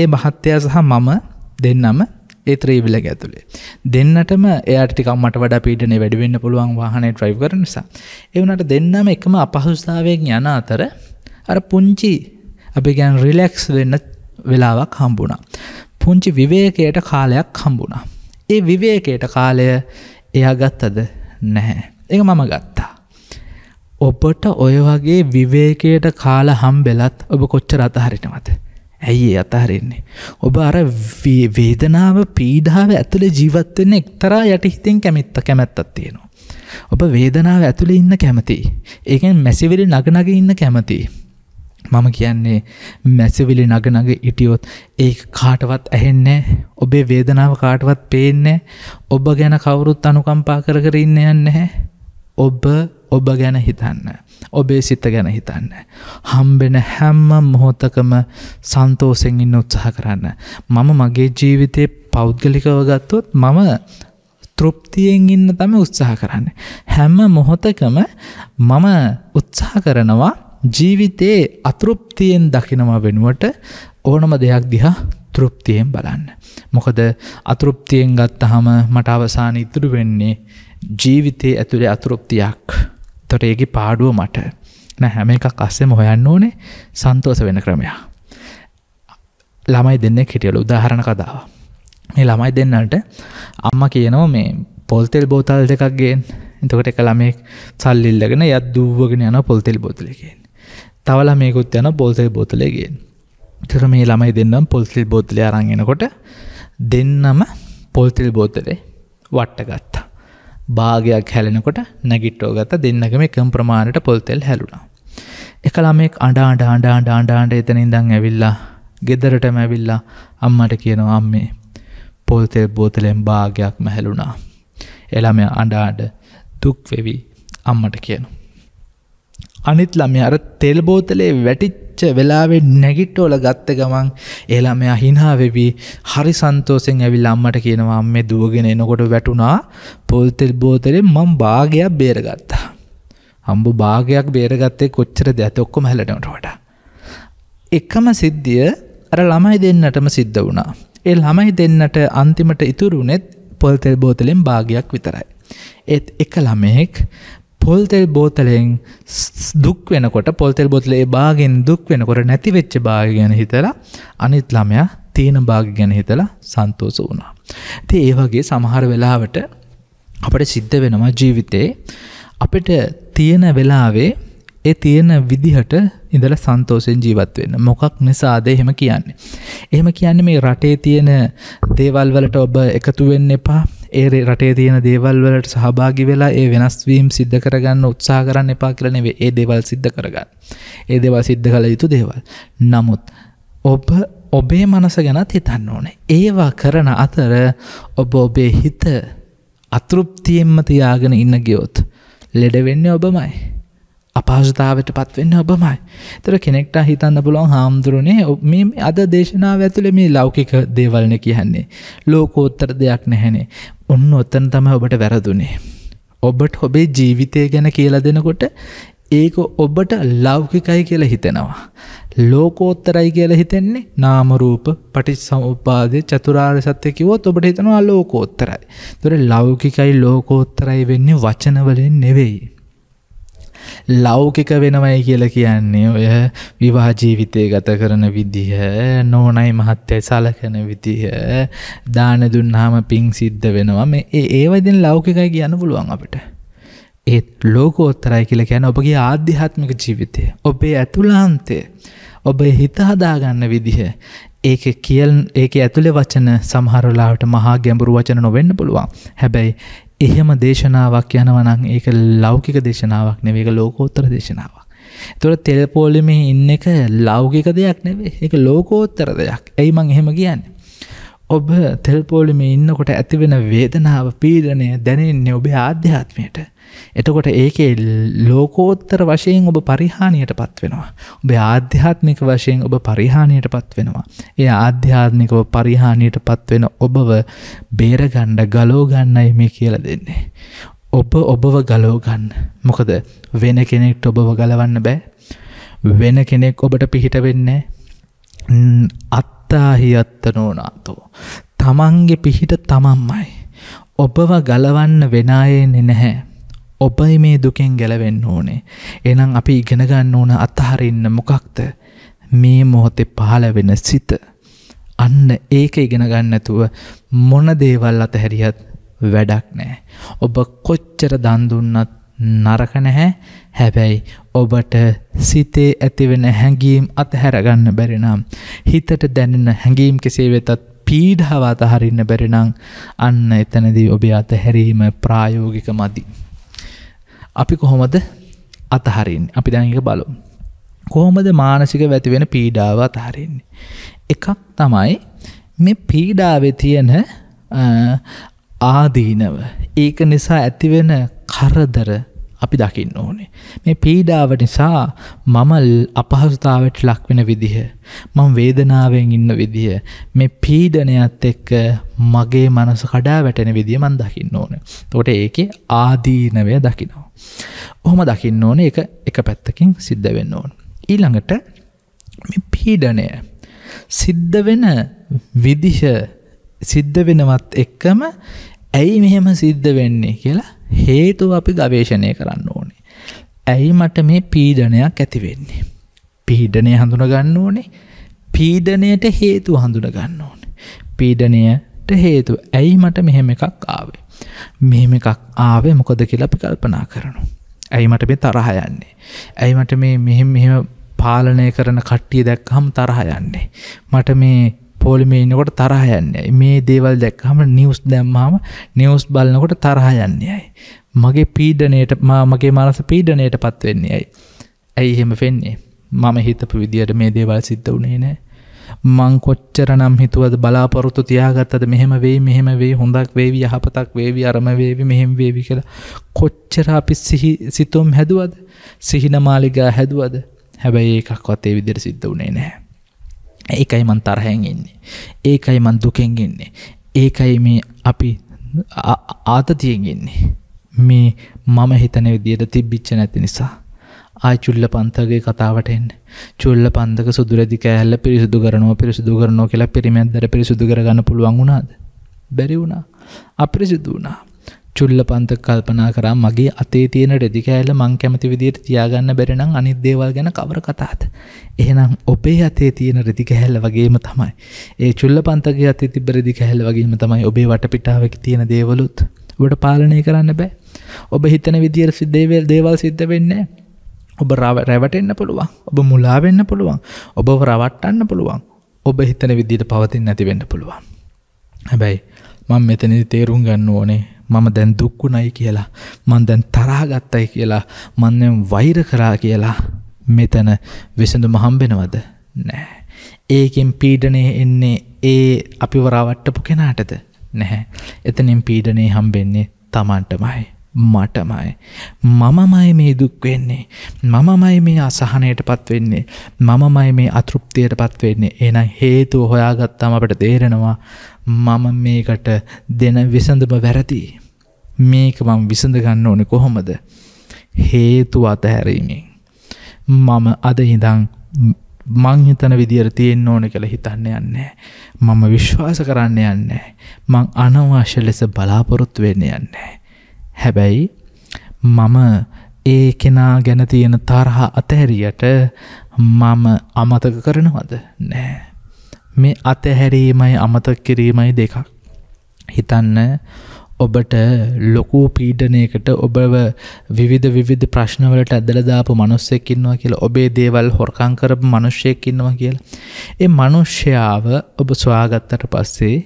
ඒ මහත්තයා සහ මම දෙන්නම ඒ ත්‍රීවිල ඇතුලේ දෙන්නටම එයාටිකක් මට වඩ පීටන වැඩිවෙන්න පුළුවන් වාහනේ ට්‍රයි් කර නිසා එවනට දෙන්නම එකම අපහසුස්ථාවයෙන් යන අතර අර පුංචි අපි ගැන් රිලෙක්ස් වෙන්න වෙලාවක් හම්බුණා පුංචි විවේකයට කාලයක් හම්බුණා ඒ විවේකයට කාලය එයා ගත්තද නැහැ එක මම ගත්තා ඔබට ඔය වගේ විවේකයට කාල හම්බෙලත් ඔබ කොච්චර අතහරිනවත ඇයි අතහරෙන්නේ. ඔබ අර වේදනාව පීඩාව ඇතුළ ජීවත්වෙන්න එක්තරා යටහිතෙන් කැමිත්ත කැමැත්තත් තියෙනවා. ඔබ වේදනාව ඇතුළ ඉන්න කැමති. ඒකෙන් මැසිවිලි නගනග ඉන්න කැමති. මම කියන්නේ මැසිවිලි නගනග ඉටියොත් ඒ කාටවත් ඇහෙන්නේ ඔබේ වේදනාව කාටවත් පේන්නේ ඔබ ගැන කවුරුත් අනුකම්පා කර කර ඉන්න යන්න හැ. ඔබ ඔබ ගැන හිතන්න. ඔබේ සිත ගැන හිතන්න. හම්බෙන හැම්ම මොහොතකම සන්තෝසෙන් ඉන්න උත්සාහ කරන්න. මම මගේ ජීවිතය පෞද්ගලිකව ගත්තොත් මම තෘප්තියෙන් ඉන්න තම උත්සාහ කරන්න. හැම මොහොතකම මම උත්සාහ කරනවා ජීවිතයේ අතෘප්තියෙන් දකිනවා වෙනුවට ඕනම දෙයක් දිහා තෘප්තියෙන් බලන්න. මොකද අතෘප්තියෙන් ගත්තහම මට අවසාන ඉතුරු වෙන්නේ ජීවිතයේ ඇතුළේ අතෘප්තියක් තොට ඒගේ පාඩුව මට නෑ හැම එකක් අස්සෙම හොයන්න ඕනේ සන්තෝස වෙන ක්‍රමයා ළමයි දෙන්න හිටියලු උදාහරණ කදාව මේ ළමයි දෙන්නට අම්ම කියනෝ මේ පොල්තෙල් බෝතල් දෙකක්ගේ එතකට එක ළමෙක් සල්ලිල්ලගෙන යත් දූුවගෙන යන පොල්තෙල් බෝතලකෙන් තවල මේකුත් යන පොල්තෙල් බෝතලයගෙන් තර මේ ළමයි දෙන්නම් පොල්තෙල් බෝතලය අරංගෙනකොට දෙන්නම පොල්තෙල් බෝතලේ වට්ට ගත්තා භාගයක් හැලෙනකොට නැගිට්ටෝ ගත දෙන්නගම එකම් ප්‍රමාණයට පොල්තෙල් හැලුණා. එකලා මේ අඩාඩ අඩාඩ අඩාඩ එතනින්දං ඇවිල්ලා ගෙදරට මැවිල්ලා අම්මට කියනවා අම්මේ පොල්තෙල් බෝතලෙන් භාගයක් මැහැලුණා. එළම අඩාඩ දුක්වෙවී අම්මට කියනවා. අනිත් ළමය අර තෙල් බෝතලේ වැටිච්ච වෙලාවෙ නැගිට්ටෝල ගත්ත ගමන් එලා මෙයා හිනා වෙවී හරි සන්තෝසෙන් ඇවිල් අම්මට කියනවා මේ දුවගෙන එනකොට වැටුණා පොල්තෙල් බෝතලෙන් මං භාගයක් බේරගත්තා. හම්බු භාගයක් බේරගත්තේ කොච්චර ද ඇත ඔක්කොම හැලටට වට. එකම සිද්ධිය අර ළමයි දෙන්නටම සිද්ධ වුණා. ඒ ළමයි දෙන්නට අන්තිමට ඉතුරුනෙත් පොල්තෙල් බෝතලෙන් භාගයක් විතරයි. ඒත් එක ළමයෙක් පොල්තෙල් බෝතලයෙන් දුක් වෙනකොට පොල්තෙල් බොතල ඒ බාගෙන් දුක් වෙනකොට නැතිවෙච්ච බාග ගැන හිතලා අනිත් ළමයා තියෙන බාග ගැන හිතලා සන්තෝස වුණා. ති ඒවගේ සමහර වෙලාවට අපට සිද්ධ වෙනවා ජීවිතේ අපිට තියෙන වෙලාවේ ඒ තියෙන විදිහට ඉඳල සන්තෝසෙන් ජීවත් වෙන්න මොකක් නිසාද එහෙම කියන්නේ. එහෙම කියන්නේ මේ රටේ තියෙන දේවල් වලට ඔබ එකතු වෙන්න එපා ඒ රටේ තියෙන දේවල් වලට සහභාගි වෙලා ඒ වෙනස්වීම් සිද්ධ කරගන්න උත්සා කරන්න එපා කරනවේ ඒ දෙවල් සිද්ධ කරගන්න ඒ දෙවල් සිද්ධ කළ යුතු දේවල් නමුත් ඔබ ඔබේ මනස ගැනත් හිතන්න ඕන ඒවා කරන අතර ඔබ ඔබේ හිත අතෘප්තියෙන්ම තියාගෙන ඉන්න ගියොත් ලෙඩවෙන්නේ ඔබමයි අපහසුතාවට පත්වෙන්න ඔබමයි තර කෙනෙක්ට හිතන්න පුළුවන් හාමුදුරුණේ මේ අද දේශනාව ඇතුළ මේ ලෞකික දේවල්න කියන්නේ ලෝකෝත්තර දෙයක් නැහැනේ ඔන්න ඔත්තන තම ඔබට වැරදුනේ ඔබට ඔබේ ජීවිතය ගැන කියලා දෙනකොට ඒක ඔබට ලෞකිකයි කියල හිතෙනවා. ලෝකෝත්තරයි කියල හිතෙන්නේ නාමරූප පටි සමඋපාදය චතුරාර් සත්‍යකිවොත් ඔබට හිතනවා ලෝකෝත්තරයි. තුර ලෞකිකයි ලෝකෝත්තරයි වෙන්නේ වචනවලින් නෙවෙයි. ලෞකික වෙනවයි කියලා කියන්නේ ඔය විවාහ ජීවිතය ගත කරන විදිහ නෝනයි මහත්තයයි සලකන විදිහ දාන දුන්නාම පිං සිද්ධ වෙනවා මේ ඒව ඉතින් ලෞකිකයි කියන්න පුළුවන් අපිට ඒත් ලෝකෝත්තරයි කියලා කියන ඔබගේ ආධ්‍යාත්මික ජීවිතය ඔබේ ඇතුළාන්තය ඔබේ හිත හදාගන්න විදිහ ඒක කියල් ඒක ඇතුළෙ වචන සමහරලාට මහා ගැඹුරු වචන නොවෙන්න පුළුවන් හැබැයි එහෙම දේශනාවක් යනවනං ඒක ලෞකික දේශනාවක් නෙවේක ලෝකෝත්තර දේශනාවක්. තොට තෙල්පෝලිමේ ඉන්න එක ලෞකික දෙයක් නෙවේ එක ලෝකෝත්තර දෙයක් ඇයි මං එහෙම කියන්න. ඔබ තෙල්පෝලිම ඉන්නකොට ඇතිවෙන වේදනාව පීඩනය දැනෙන්නේ ඔබේ ආධ්‍යාත්මයට. එතකොට ඒකේ ලෝකෝත්තර වශයෙන් ඔබ පරිහානියට පත්වෙනවා. ඔබේ ආධ්‍යාත්මික වශයෙන් ඔබ පරිහානියට පත්වෙනවා. ඒ ආධ්‍යාත්මිකව පරිහානියට පත්වෙන ඔබව බේරගණ්ඩ ගලෝගන්නයි මේ කියල දෙන්නේ. ඔබ ඔබව ගලෝගන්න. මොකද වෙන කෙනෙක්ට ඔබව ගලවන්න බෑ. වෙන කෙනෙක් ඔබට පිහිට වෙන්නේ අත් අත්තාහි අත්ත නෝනාතෝ. තමන්ගේ පිහිට තමන්මයි. ඔබව ගලවන්න වෙනයෙන්නේ නැහැ. ඔබයි මේ දුකෙන් ගැලවෙන්න ඕනේ. එනම් අපි ඉගෙන ගන්න ඕන අතහරින්න මොකක්ද? මේ මොහොතේ පහළ වෙන සිත. අන්න ඒක ඉගෙන ගන්න නැතුව මොන දේවල් අතහැරියත් වැඩක් නැහැ. ඔබ කොච්චර දන් දුන්නත් නරක නැහැ හැබැයි ඔබට සිතේ ඇතිවෙන හැඟීම් අතහැරගන්න බැරිනම් හිතට දැනෙන හැඟීම් කෙසේ වෙතත් පීඩාව අතහරින්න බැරිනම් අන්න එතනදී ඔබේ අතහැරීම ප්‍රායෝගික මදි. අපි කොහොමද අතහරින් අපි දැඟක බලු. කොහොමද මානසික වැතිවෙන පීඩාව අතහරින්නේ. එකක් තමයි මේ පීඩාවෙ තියෙන ආදීනව ඒක නිසා ඇතිවෙන කරදර අපි දකින්න ඕනේ. මේ පීඩාව නිසා මම අපහසුතාවට ලක්වෙන විදිහ. මං වේදනාවෙන් ඉන්න විදිහ. මේ පීඩනයත් එක්ක මගේ මනස කඩා වැටෙන විදිහ මන් දකින්න ඕන. තොට ඒකේ ආදීනවය දකිනවා. ඔහොම දකින්න ඕන එක එක පැත්තකින් සිද්ධ වෙන්න ඕන. ඊළඟට පීඩනය සිද්ධ වෙන විදිහ සිද්ධ වෙනවත් එක්කම ඇයි මෙහෙම සිද්ධ වෙන්නේ කියලා හේතු අපි ගවේශණය කරන්න ඕනේ. ඇයි මට මේ පීඩනයක් ඇතිවෙන්නේ. පීඩනය හඳුන ගන්න ඕනේ පීඩනයට හේතු හඳුන ගන්න ඕන. පීඩනයට හේතු ඇයි මට මෙහෙම එකක් ආවේ. මෙහෙම එකක් ආවේ මොකද කියලපි කල්පනා කරනු. ඇයි මට මේ තරහ යන්නේ. ඇයි මට මේ මෙහෙම මෙහෙම පාලනය කරන කට්ටිය දැක් හම් තරහ යන්නේ. මට මේ පෝලිමේ ඉන්නකොට තරහ යන්නේ. මේ දේවල් දැක්කම නිවුස් දැම්මම නිවුස් බලනකොට තරහ යන්නේ ඇයි. මගේ පීඩනයට මගේ මනස පීඩනයට පත් වෙන්නේ ඇයි. ඇයි එහෙම වෙන්නේ. මම හිතපු විදිහට මේ දේවල් සිද්ධ වුණේ නෑ. මං කොච්චර නම් හිතුවද බලාපොරොත්තු තියාගත්තද මෙහෙම වෙයි මෙහෙම වෙයි හොඳක් වේවි යහපතක් වේවි අරම වේවි මෙහෙම වේවි කියලා කොච්චර අපි සිහි සිතුම් හැදුවද සිහින මාලිගා හැදුවද හැබැයි ඒකක්වත් ඒ විදිහට සිද්ධ වුණේ නැහැ ඒකයි මන් තරහැන් ඉන්නේ ඒකයි මන් දුකෙන් ඉන්නේ ඒකයි මේ අපි ආතතියෙන් ඉන්නේ මේ මම හිතන විදියට තිබ්බිච්ච නැති නිසා ආය චුල්ල පන්තගේ කතාවට එන්න චුල්ල පන්දක සුදුරදි කෑල්ල පිරිසිදු කරනවා පිරිසිදු කරනෝ කියලා පිරිමැද්දර පිරිසිදු කරගන්න පුළුවන් වුණාද බැරි වුණා අපිරිසිදු වුණා චුල්ල පන්ත කල්පනා කරා මගේ අතේ තියෙන රෙදි කෑල්ල මං කැමති විදියට තියාගන්න බැරිනම් අනිත් දේවල් ගැන කවර කතාත්. එහෙනම් ඔබේ අතේ තියෙන රෙදි කැහැල්ල වගේම තමයි. ඒ චුල්ල පන්තගේ අතේ තිබ රෙදි කැහැල්ල වගේම තමයි ඔබේ වටපිටාවක තියෙන දේවලුත් ඔබට පාලනය කරන්න බෑ. ඔබ හිතන විදියට සිද්ධේවල් දේවල් සිද්ධ වෙන්නේ. ඔබ රැවටෙන්න්න පුළුවන් ඔබ මුලාවෙන්න පුළුවන් ඔබ රවට්ටන්න පුළුවන් ඔබ හිතන විදිට පවතින් නැතිවෙන්න පුළුවන්. හැබැයි මම මෙතනදි තේරුම් ගන්න ඕනේ මම දැන් දුක්ුණයි කියලා මං දැන් තරහගත්තයි කියලා මං දැන් වෛර කරා කියලා මෙතන විසඳුම හම්බෙනවද නෑ ඒකෙන් පීඩනය එන්නේ ඒ අපි වරාවට්ටපු කෙනාටද නැහැ එතනින් පීඩනය හම්බෙන්නේ තමන්ටමයි මටමයි මමමයි මේ දුක්වෙන්නේ මමමයි මේ අසහනයට පත්වෙන්නේ මමමයි මේ අතෘප්තියට පත්වෙන්නේ එනම් හේතුව හොයාගත්තාම අපට තේරෙනවා මම මේකට දෙන විසඳම වැරදි. මේක මම විසඳ ගන්න ඕනේ කොහොමද? හේතු අතහැරීමෙන්. මම අද ඉඳන් මං හිතන විදියට තියෙන්න ඕන කියලා හිතන්න යන්නේ මම විශ්වාස කරන්න යන්නේ මං අනවශ්‍ය ලෙස බලාපොරොත්තු වෙන්න යන්නේ හැබැයි මම ඒ කෙනා ගැන තියෙන තරහ අතහැරියට මම අමතක කරනවද නෑ මේ අතහැරීමයි අමතක් කිරීමයි දෙකක්. හිතන්න ඔබට ලොකු පීඩනයකට ඔබව විවිධ විධ ප්‍රශ්නවලට ඇදලදාපු මනුස්සෙක් ඉන්නවා කියලා ඔබේ දේවල් හොරකං කරපු මනුෂ්‍යයෙක් ඉන්නවා කියලා. ඒ මනුෂ්‍යාව ඔබ ස්වාගත්තට පස්සේ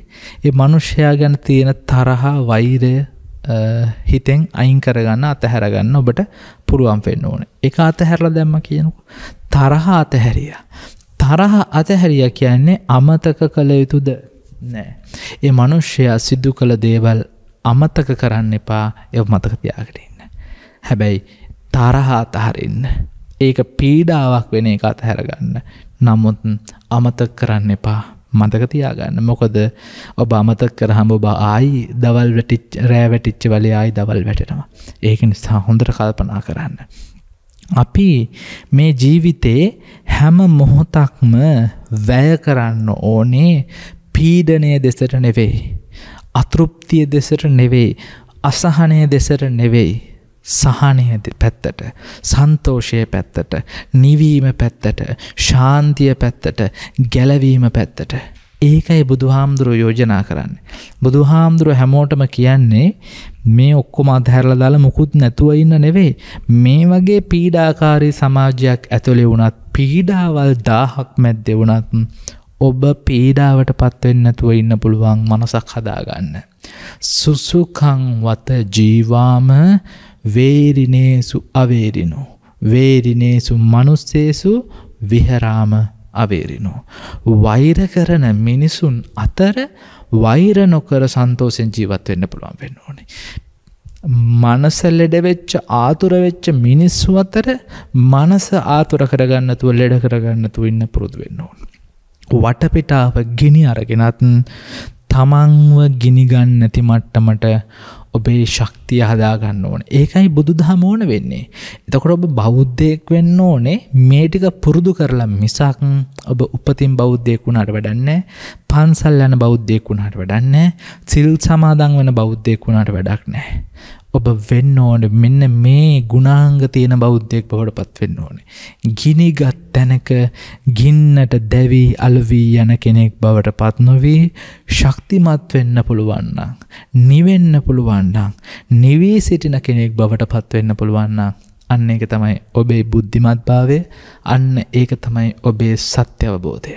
ඒ මනුෂ්‍යයා ගැන තියෙන තරහා වෛරය හිතෙන් අයින් කරගන්න අතහැරගන්න ඔබට පුළුවන් වෙන්න ඕන. එක අතහැරලා දැම්ම කියනකු. තරහා අතහැරිය. තරහ අතහැරිය කියන්නේ අමතක කළ යුතුද නෑ. ඒ මනුෂ්‍යයා සිද්දු කළ දේවල් අමතක කරන්න එපා එ මතක තියාගටඉන්න. හැබැයි තරහා අතහරන්න. ඒක පීඩාවක් වෙන එක අතහැරගන්න. නමුත් අමතක කරන්න එපා මතකතියාගන්න මොකද ඔබ අමතක් කරහම ඔබ ආයි දවල් වැටිච් රෑ වැටිච්ච වලේ ආයි දවල් වැටෙනවා ඒක නිසා හොඳට කල්පනා කරන්න අපි මේ ජීවිතේ හැම මොහොතක්ම වැය කරන්න ඕනේ පීඩනය දෙසට නෙවෙයි. අතෘප්තිය දෙසට නෙවෙයි. අසහනය දෙසට නෙවෙයි. සහනය පැත්තට සන්තෝෂය පැත්තට නිවීම පැත්තට ශාන්තිය පැත්තට ගැලවීම පැත්තට ඒකයි බුදු හාමුදුරුව යෝජනා කරන්න. බුදු හාමුදුරුව හැමෝටම කියන්නේ මේ ඔක්කොම අත්හැරලා දාලා මුකුත් නැතුව ඉන්න නෙවෙයි මේ වගේ පීඩාකාරී සමාජයක් ඇතුලේ වුණත් පීඩාවල් දාහක් මැද්දේ වුණත් ඔබ පීඩාවට පත්වෙන්න නැතුව ඉන්න පුළුවන් මනසක් හදාගන්න සුසුකං වත ජීවාම වේරිනේසු අවේරිනෝ වේරිනේසු මනුස්සේසු විහරාම අවේරිනෝ. වෛර කරන මිනිසුන් අතර වෛර නොකර සන්තෝසෙන් ජීවත් වෙන්න පුළුවන් වෙන්න ඕනේ. මනස ලෙඩවෙච්ච ආතුරවෙච්ච මිනිස්සු අතර මනස ආතුර කරගන්නතුව ලෙඩ කරගන්නතු ඉන්න පුරුදු වෙන්න ඕන. වටපිටාව ගිනි අරගෙනත් තමන්ව ගිනිගන්නැති මට්ටමට ඔබේ ශක්තිය හදාගන්න ඕන ඒකයි බුදු දහම ඕන වෙන්නේ. එතකොට ඔබ බෞද්ධයෙක් වෙන්න ඕනේ මේ ටික පුරුදු කරලා මිසක් ඔබ උපතින් බෞද්ධයෙක් වුණාට වැඩන්නේ පන්සල් යන බෞද්ධයෙක් වුණාට වැඩන්නේ සිල් සමාදන් වෙන බෞද්ධයෙක් වුණාට වැඩක් නැහැ. ඔබ වෙන්න ඕන මෙන්න මේ ගුණාංග තියෙන බෞද්ධයෙක් බවට පත්වෙන්න ඕනේ. ගිනිගත් තැනක ගින්නට දැවී අලවී යන කෙනෙක් බවට පත් නොවී ශක්තිමත් වෙන්න පුළුවන්න. නිවෙන්න පුළුවන්න. නිවී සිටින කෙනෙක් බවට පත්වෙන්න පුළුවන්න. අන්න ඒක තමයි ඔබේ බුද්ධිමත්භාවය අන්න ඒක තමයි ඔබේ සත්‍යවබෝධය.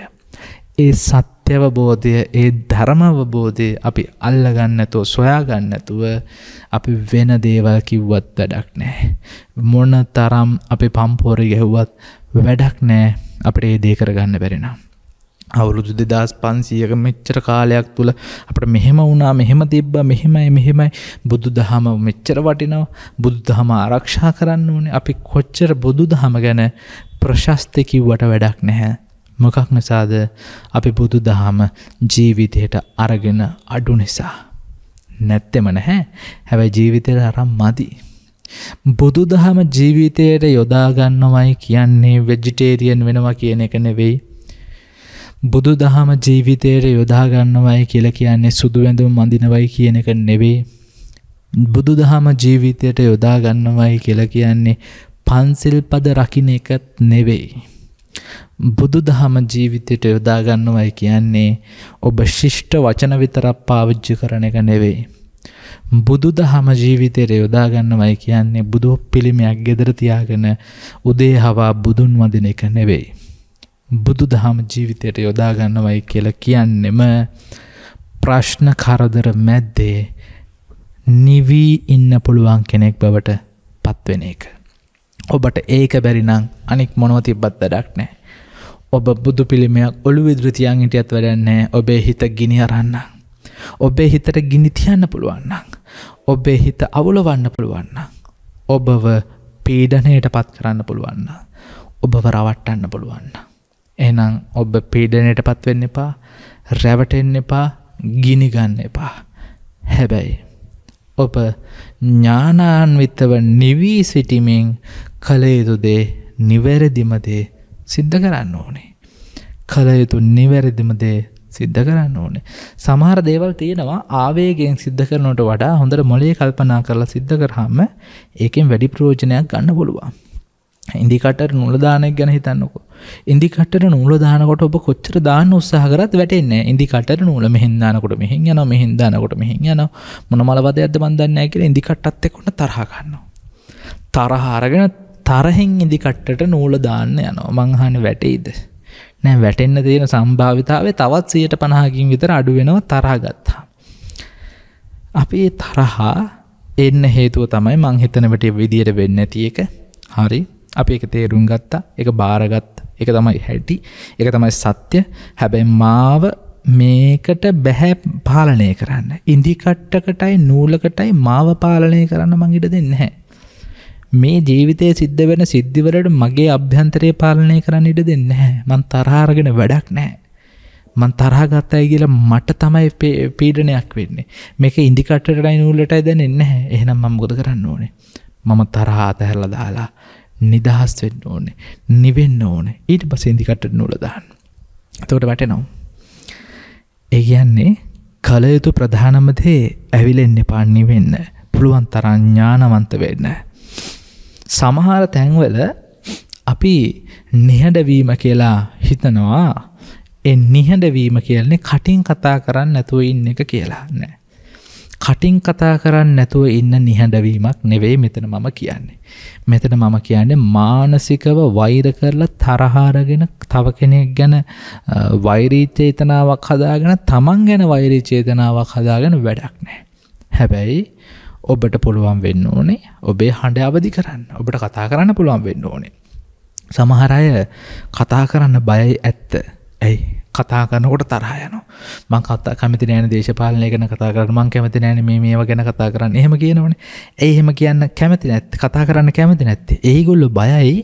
ඒ සත්‍ය සත්‍යවබෝධය ඒ ධර්මවබෝධය අපි අල්ලගන්නතෝ සොයාගන්නතුව අපි වෙන දේවල් කිව්වත් වැඩක් නෑ. මොන තරම් අපි පම්පෝරි ගැහුවත් වැඩක් නෑ අපට ඒ දේ කරගන්න බැරිනම්. අවුරුදු දෙදස් පන්සියක මෙච්චර කාලයක් තුළ අපට මෙහෙම වුණා මෙහෙම තිබ්බ මෙහෙමයි මෙහෙමයි බුදු දහම මෙච්චර වටිනව බුදු දහම ආරක්ෂා කරන්න ඕනේ අපි කොච්චර බුදු දහම ගැන ප්‍රශස්තකිව්වට වැඩක් නැහැ මොකක් නිසාද අපි බුදු දහම ජීවිතයට අරගෙන අඩු නිසා. නැත්තෙම නැහැ හැබැයි ජීවිතයට අරම් මදි. බුදු දහම ජීවිතයට යොදාගන්නවයි කියන්නේ වෙජිටේරියන් වෙනවා කියන එක නෙවෙයි. බුදු දහම ජීවිතයට යොදාගන්නවයි කියල කියන්නේ සුදුවැඳුම් මඳිනවයි කියන එක නෙවෙයි. බුදු දහම ජීවිතයට යොදාගන්නවයි කියල කියන්නේ පන්සිල් පද රකින එකත් නෙවෙයි. බුදු දහම ජීවිතයට යොදාගන්නවයි කියන්නේ ඔබ ශිෂ්ට වචන විතරක් පාවිච්චි කරන එක නෙවෙයි. බුදු දහම ජීවිතයට යොදාගන්නවයි කියන්නේ බුදු පිළිමයක් ගෙදර තියාගෙන උදේ හවා බුදුන් වදින එක නෙවෙයි. බුදු දහම ජීවිතයට යොදාගන්නවයි කියලා කියන්නෙම ප්‍රශ්න කරදර මැද්දේ නිවී ඉන්න පුළුවන් කෙනෙක් බවට පත්වෙන එක. ඔබට ඒක බැරිනං අනික් මොනව තිබ්බත් වැඩක් නෑ. ඔබ බුදු පිළිමයක් ඔළු විදෘතියන් හිටියත් වැඩන්නේ ඔබේ හිත ගිනි අරන්න. ඔබේ හිතට ගිනි තියන්න පුළුවන්න. ඔබේ හිත අවුලවන්න පුළුවන්න. ඔබව පීඩනයට පත් කරන්න පුළුවන්න. ඔබව රවට්ටන්න පුළුවන්න. එනම් ඔබ පීඩනයට පත්වෙන්න එපා රැවටෙන් එපා ගිනිගන්න එපා. හැබැයි. ඔබ ඥානාන්විතව නිවී සිටිමින් කළයුතු දේ නිවැරදිමදේ සිද්ධ කරන්න ඕනේ. කළයුතු නිවැරදිමදේ සිද්ධ කරන්න ඕනේ. සමහර දේවල් තියෙනවා ආවේගෙන් සිද්ධ කරනට වඩා හොඳට මොලේ කල්පනා කරලා සිද්ධ කරහම ඒකෙන් වැඩි ප්‍රෝජනයක් ගන්න පුළුවන්. ඉදිකටර් නුලදානයක් ගැන හිතන්නකෝ. ඉදිකටර නූලදානකොට ඔබ කොච්චර දාන්න උත්සාහකරත් වැටෙන්නේ ඉදිකටර නූල මෙහින්දානකොට මෙහින් යන මෙහින්දානකොට මෙහින් යන මොන මලවද ඇද බන්දන්නෑ කියල ඉදිකට්ටත් එකොට තරහගන්නවා. තරහාරගෙන තරහෙන් ඉදිකට්ටට නූල දාන්න යනවා මංහන වැටෙයිද. නෑ වැටෙන්න්න තියෙන සම්භාවිතාවේ තවත් සයට පණහකින් විතර අඩුවෙනව තරාගත්තා. අපි තරහා එන්න හේතුව තමයි මංහිතනවට විදියට වෙන්න තියක හරි අපි එක තේරුම් ගත්තා එක භාරගත් එක තමයි හැටි එක තමයි සත්‍ය හැබැයි මාව මේකට බැහැ පාලනය කරන්න ඉදිකට්ටකටයි නූලකටයි මාව පාලනය කරන්න මංගිට දෙන්න හැ මේ ජීවිතය සිද්ධ වෙන සිද්ධිවලට මගේ අභ්‍යන්තරය පාලනය කරන්න ඉඩ දෙන්න මන් තරහාරගෙන වැඩක් නෑ. මන් තරහගත්තයි කියලා මට තමයි පීඩනයක් වෙන්නේ මේක ඉදිකටටයි නූලටයි දැන එන්න එහෙනම් මමුගොද කරන්න ඕනේ මම තරහා තැහැරල දාලා නිදහස් වෙන්න ඕනේ නිවෙන්න ඕනේ ඊට පස ඉදිකට නූලදාන්න තකට වැටනවා ඒ කියන්නේ කළයුතු ප්‍රධානමදේ ඇවිලෙන්න්න පාන්නේ වෙන්න පුළුවන් තරඥානවන්ත වෙන්න සමහර තැන්වල අපි නිහඬවීම කියලා හිතනවා එ නිහඬවීම කියන්නේ කටින් කතා කරන්න නැතුව ඉන්න එක කියලා නෑ. කටින් කතා කරන්න නැතුව ඉන්න නිහඬවීමක් නෙවෙයි මෙතන මම කියන්නේ. මෙතන මම කියන්නේ මානසිකව වෛර කරලා තරහාරගෙන තව කෙනෙක් ගැන වෛරී චේතනාවක් හදාගෙන තමන් ගැන වෛරී චේතනාවක් හදාගෙන වැඩක් නැහැ. හැබැයි ඔබට පුළුවන් වෙන්න ඕනේ ඔබේ හඬ අවදි කරන්න ඔබට කතා කරන්න පුළුවන් වෙන්න ඕනේ. සමහරය කතා කරන්න බයයි ඇත්ත ඇයි කතා කරනකොට තරහයන මං කතා කමති නෑන දේශපාලනය ගැන කතා කරන මං කැමති නෑන මේ මේවා ගැන කතා කරන්න එහෙම කියනවන ඒහෙම කියන්න කැමති නැත් කතා කරන්න කැමති නැත්තේ ඒගොල්ලු බයයි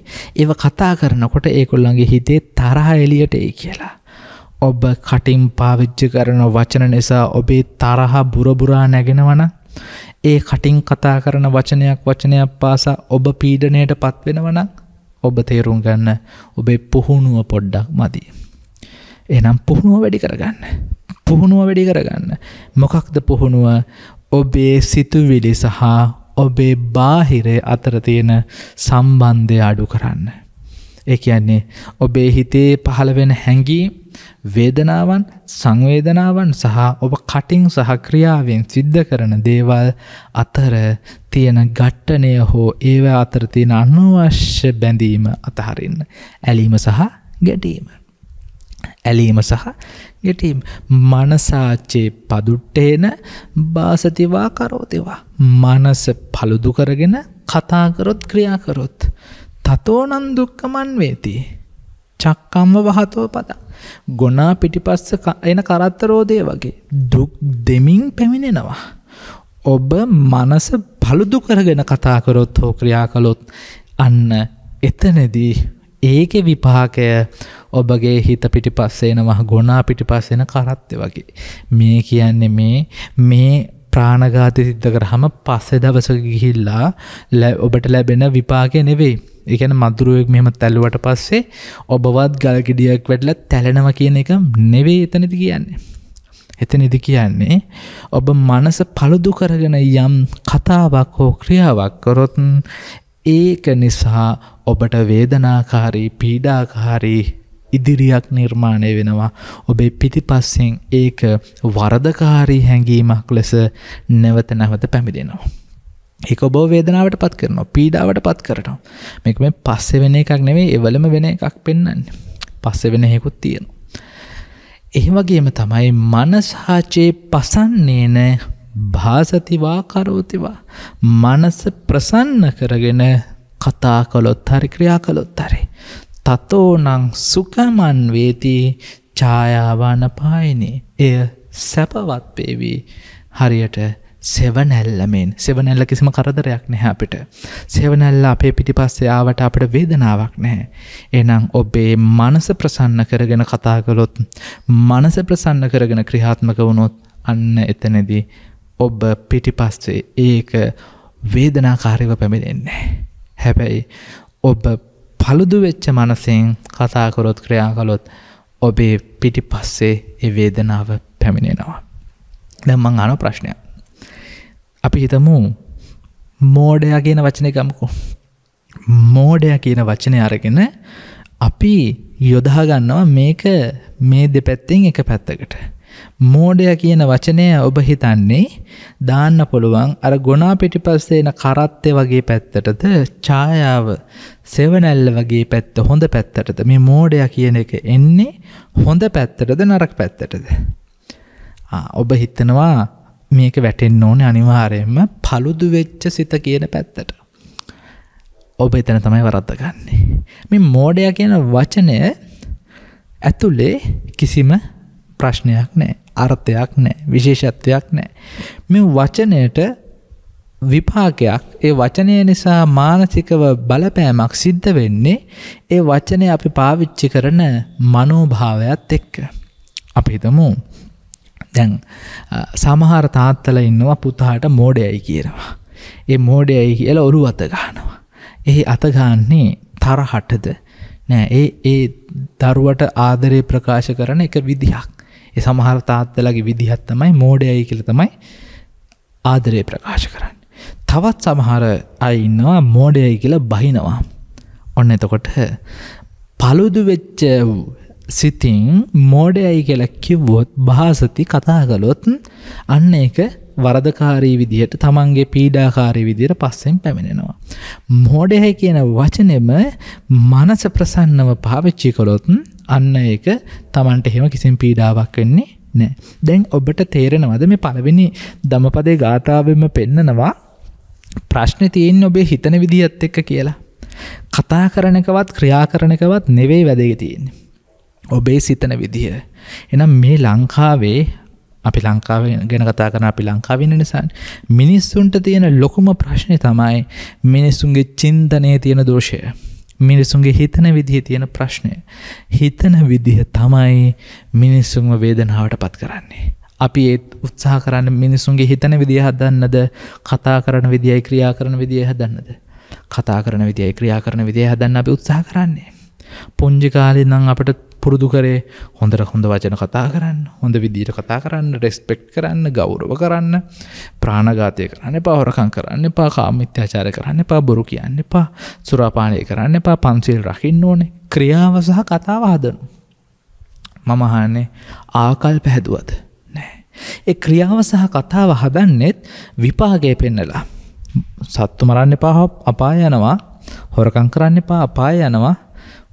ඒව කතා කරනකොට ඒකොල්ලන්ගේ හිතේ තරහ එලියට ඒ කියලා ඔබ කටින් පාවිච්චි කරන වචන නිසා ඔබේ තරහා බුරබුරා නැගෙනවන ඒ කටින් කතා කරන වචනයක් වචනයක් පාසා ඔබ පීඩනයට පත්වෙනවන ඔබ තේරුම් ගන්න ඔබේ පුහුණුව පොඩ්ඩක් මදි. එනම් පුහුණුව වැඩි කරගන්න. පුහුණුව වැඩි කරගන්න. මොකක්ද පුහුණුව ඔබේ සිතුවිලි සහ ඔබේ බාහිරය අතරතියෙන සම්බන්ධය අඩු කරන්න. ඒ කියන්නේ ඔබේ හිතේ පහළ වෙන හැඟීම් වේදනාවන් සංවේදනාවන් සහ ඔබ කටින් සහ ක්‍රියාවෙන් සිද්ධ කරන දේවල් අතර තියෙන ඝට්ටනය හෝ ඒව අතර තියෙන අනවශ්‍ය බැඳීම අතහරින්න. ඇලීම සහ ගැටීම. ඇලීම සහ ගැටීම් මනසාච්චේ පදුට්ටේන බාසතිවා කරෝතිවා. මනස පළුදු කරගෙන කතාකරොත් ක්‍රියාකරොත්. තතෝනන් දුක්කමන් වේති. චක්කම්ම වහතෝ පදා. ගොනා පිටිපස්ස එන කරත්තරෝදය වගේ දුක් දෙමින් පැමිණෙනවා. ඔබ මනස පළුදු කරගෙන කතාකරොත් හෝ ක්‍රියා කළොත් අන්න එතනදී ඒක විපාකය ඔබගේ හිත පිටි පස්සේනවා ගොනා පිටි පස්සෙන කරත්ත වගේ. මේ කියන්නේ මේ මේ ප්‍රාණගාත සිද්ධ කරහම පස්සෙ දවස ගිහිල්ලා ඔබට ලැබෙන විපාකය නෙවෙයි. එකන මතුරුවෙක් මෙහම තැල්ලුවට පස්සේ ඔබවත් ගල්ගෙඩියක් වැඩල තැලෙනව කියන එක නෙවේ එතනති කියන්නේ. එතනිදි කියන්නේ ඔබ මනස පළුදු කරගෙන යම් කතාවක් හෝ ක්‍රියාවක් කොරොතුන් ඒක නිසා ඔබට වේදනාකාරී පීඩාකාරී ඉදිරියක් නිර්මාණය වෙනවා ඔබේ පිටිපස්සෙන් ඒක වරදකාරී හැඟීමක් ලෙස නැවත නැවත පැමිදෙනවා. ඒක ඔබ වේදනාවට පත් කරනවා පීඩාවට පත් කරටම් මේක මේ පස්සෙ වෙන එකක් නෙවේ එවලම වෙන එකක් පෙන්න්නන්නේ පස්සෙ වෙන හෙකුත් තියෙන. එහෙමගේම තමයි මනසාචේ පසන්නේන භාසතිවා කරෝතිවා මනස ප්‍රසන්න කරගෙන කතා කළොත් හරි ක්‍රියා කළොත් හරි. තතෝනං සුකමන් වේති ඡායාවන පායනේ එය සැපවත් වේවි හරියට සෙවනැල්ලමෙන් සෙවනැල්ල කිසිම කරදරයක් නැහැ අපිට. සෙවනැල්ල අපේ පිටිපස්සේ ආවට අපට වේදනාවක් නැහැ. එනම් ඔබේ මනස ප්‍රසන්න කරගෙන කතා කළොත් මනස ප්‍රසන්න කරගෙන ක්‍රියාත්මක වුණොත් අන්න එතනදී ඔබ පිටිපස්සේ ඒක වේදනාකාරීව පැමිණෙන්නේ. හැබැයි ඔබ පළුදු වෙච්ච මනසෙන් කතා කරොත් ක්‍රියා කළොත් ඔබේ පිටිපස්සේ ඒ වේදනාව පැමිණෙනවා. දැන් මං අහන ප්‍රශ්නයක්. අපි හිතමු මෝඩයා කියන වචනය ගමකු. මෝඩයා කියන වචනය අරගෙන අපි යොදාගන්නවා මේක මේ දෙපැත්තෙන් එක පැත්තකට. මෝඩය කියන වචනය ඔබ හිතන්නේ දාන්න පුළුවන් අර ගොනා පිටිපස්සේන කරත්තය වගේ පැත්තටද ඡායාව සෙවනැල්ල වගේ පැත්ත හොඳ පැත්තටද මේ මෝඩය කියන එක එන්නේ හොඳ පැත්තටද නරක පැත්තටද. ඔබ හිතනවා මේක වැටෙන් ඕන අනිවාරයෙන්ම පළුදු වෙච්ච සිත කියන පැත්තට. ඔබ එතන තමයි වරත්ත ගන්නේ. මේ මෝඩය කියන වචනය ඇතුලේ කිසිම ප්‍රශ්නයක් නෑ අර්ථයක් නෑ විශේෂත්වයක් නෑ. මෙ වචනයට විපාකයක් ඒ වචනය නිසා මානසිකව බලපෑමක් සිද්ධ වෙන්නේ ඒ වචනය අපි පාවිච්චි කරන මනෝභාවයත් එක්ක. අපි හිතමු දැන් සමහර තාත්තල ඉන්නවා පුතාට මෝඩයයි කියනවා. ඒ මෝඩයයි කියල ඔරු අත ගානවා. එහි අතගාන්නේ තරහටද නෑ ඒ ඒ දරුවට ආදරය ප්‍රකාශ කරන එක විදිහක්. ඒ සමහර තාත්තලගේ විදිහත් තමයි මෝඩයයි කියල තමයි ආදරය ප්‍රකාශ කරන්න. තවත් සමහර අයින්නවා මෝඩයයි කියල බහිනවා. ඔන්න එතකොට පළුදු වෙච්ච සිතින් මෝඩයයි කියලා කිව්වොත් භාසති කතා කළොත් අන්න ඒක වරදකාරී විදිහට තමන්ගේ පීඩාකාරී විදිහට පස්සෙන් පැමිණෙනවා. මෝඩයයි කියන වචනෙම මනස ප්‍රසන්නව පාවිච්චි කළොත් අන්න ඒක තමන්ට එහෙම කිසිම පීඩාවක් වෙන්නේ නෑ. දැන් ඔබට තේරෙනවද මේ පළවෙනි දමපදේ ගාථාවෙම පෙන්නනවා ප්‍රශ්න තියෙන් ඔබේ හිතන විදිහත් එක්ක කියලා. කතා කරනකවත් ක්‍රියා කරනකවත් නෙවෙයි වැදග තියෙන්නේ. ඔබේ සිතන විදිහ. එනම් මේ ලංකාවේ අපි ලංකාව ගැන කතා කරන අපි ලංකාවෙන නිසාන් මිනිස්සුන්ට තියෙන ලොකුම ප්‍රශ්නය තමයි මිනිස්සුන්ගේ චින්තනය තියෙන දෝෂය. මිනිසුන්ගේ හිතන විදිහ තියෙන ප්‍රශ්නය. හිතන විදිහ තමයි මිනිස්සුන්ම වේදනාවට පත් කරන්නේ. අපි ඒත් උත්සාහ කරන්න මිනිසුන්ගේ හිතන විදිහ හදන්නද කතා කරන විදිහයි ක්‍රියා කරන විදිහ හදන්නද. කතා කරන විදිහයි ක්‍රියා කරන විදිහ හදන්න අපි උත්සාහ කරන්නේ. පුංජි කාලේ නම් අපට පුරුදු කරේ හොඳට හොඳ වචන කතා කරන්න හොඳ විදිට කතා කරන්න රෙස්පෙක්් කරන්න ගෞරව කරන්න ප්‍රාණගාතය කරන්න පහොරකං කරන්න එපා කාමිත්‍යාචාර කරන්න එපා බොරු කියන්න එපා සුරාපානය කරන්න එපා පන්සිල් රකින්න ඕනේ ක්‍රියාව සහ කතාව හදනු මමහන්නේ ආකල් පැහැදුවද නෑ. එ ක්‍රියාව සහ කතාව හදන්නෙත් විපාගේ පෙන්නලා. සත්තු මරන්න එපා අපාය යනවා හොරකං කරන්න එපා අපාය යනවා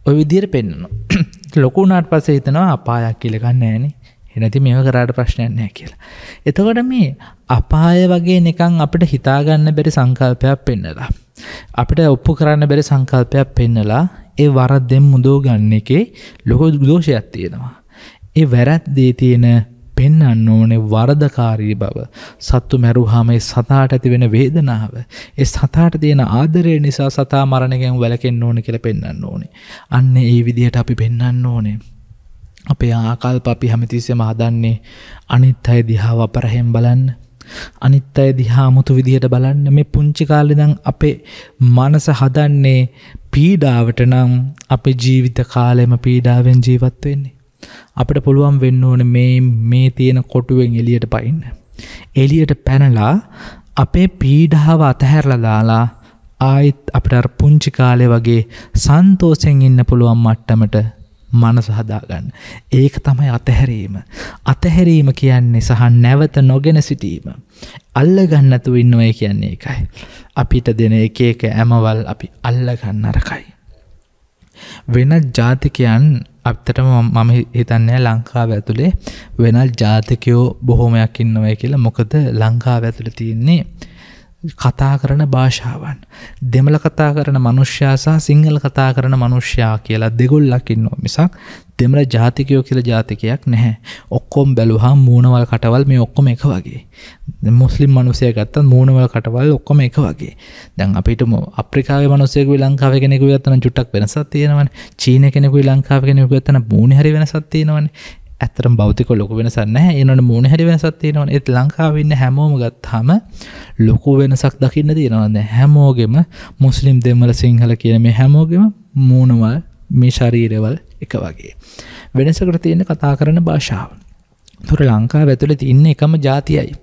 ඔය විදිර පෙන්න්නනවා. ලොකුනාට පසේ හිතනවා අපායක් කියලගන්න ෑන එනති මෙම කරාට ප්‍රශ්නයක් නෑ කියලා. එතකොට මේ අපාය වගේ නිකං අපිට හිතාගන්න බැරි සංකල්පයක් පෙන්නලා. අපිට ඔප්පු කරන්න බැරි සංකල්පයක් පෙන්නලා ඒ වරත් දෙම් මුදෝ ගන්න එකේ ලොහො දෝෂයක් තියෙනවා. ඒ වැරැත් දේ තියෙන පෙන්වන්න ඕනේ වරදකාරී බව. සත්තු මැරුවාම ඒ සතාට ඇති වෙන වේදනාව, ඒ සතාට තියෙන ආදරය නිසා සතා මරණයෙන් වැළකෙන්න ඕනේ කියලා පෙන්වන්න ඕනේ. අන්න ඒ විදිහට අපි පෙන්වන්න ඕනේ. අපේ ආකල්ප අපි හැමතිස්සෙම හදන්නේ අනිත් අය දිහා වපරහෙන් බලන්න. අනිත් අය දිහා අමුතු විදිහට බලන්න මේ පුංචි කාලේ ඉඳන් අපේ මනස හදන්නේ පීඩාවට නම් අපේ ජීවිත කාලෙම පීඩාවෙන් ජීවත් වෙන්නේ. අපිට පුළුවන් වෙන්න ඕන මේ මේ තියෙන කොටුවෙන් එලියට පයින්න. එලියට පැනලා අපේ පීඩාව අතහැරල දාලා ආයිත් අපට පුංචි කාලය වගේ සන්තෝසෙන් ඉන්න පුළුවන් මට්ටමට මනස හදාගන්න. ඒක තමයි අතහැරීම. අතහැරීම කියන්නේ සහ නැවත නොගෙන සිටීම. අල්ලගන්නතු ඉන්නවය කියන්නේ එකයි. අපිට දෙන එක එක ඇමවල් අපි අල්ලගන්න අරකයි. වෙනත් ජාතිකයන් අපතටම මම හිතන්නේ ලංකාව ඇතුළේ වෙනල් ජාතිකයෝ බොහොමයක් ඉන්නවය කියලා මොකද ලංකාව ඇතුළ තියෙන්නේ කතා කරන භාෂාවන් දෙමළ කතා කරන මනුෂ්‍යයා සහ සිංහල කතා කරන මනුෂ්‍යයා කියලා දෙගොල්ලකින් නෝ මිසක් දෙමළ ජාතිකයෝ කියල ජාතිකයක් නැහැ ඔක්කොම් බැලුහා මූුණවල් කටවල් මේ ඔක්කොම එක වගේ මුස්ලිම් මනුසය ගත්තත් මූුණවල් කටවල් ඔක්කොම එක වගේ දැන් අපිටම අප්‍රිකාව මනුසයක ලංකාව කෙනෙකු ගත්තන චුට්ටක් වෙනසත් තියෙනවන චීන කෙනෙකු ලංකාව කෙනෙකු ගත්තන බූුණ හරි වෙනසත් තියෙනවන ඇතරම් බෞතික ලොක වෙනසන්න ඒනට මුණ හැරි වෙනසත්තියනවා ඒත් ලංකාවන්න හැමෝම ගත්හම ලොකු වෙනසක් දකින්න තියෙනවන්න හැමෝගෙම මුස්ලිම් දෙමල සිංහල කියන මේ හැමෝගෙම මූුණවල් මේ ශරීරවල් එක වගේ. වෙනසකට තියෙන කතා කරන භාෂාව. තුර ලංකා වැතුල තින්න එකම ජාතියයි.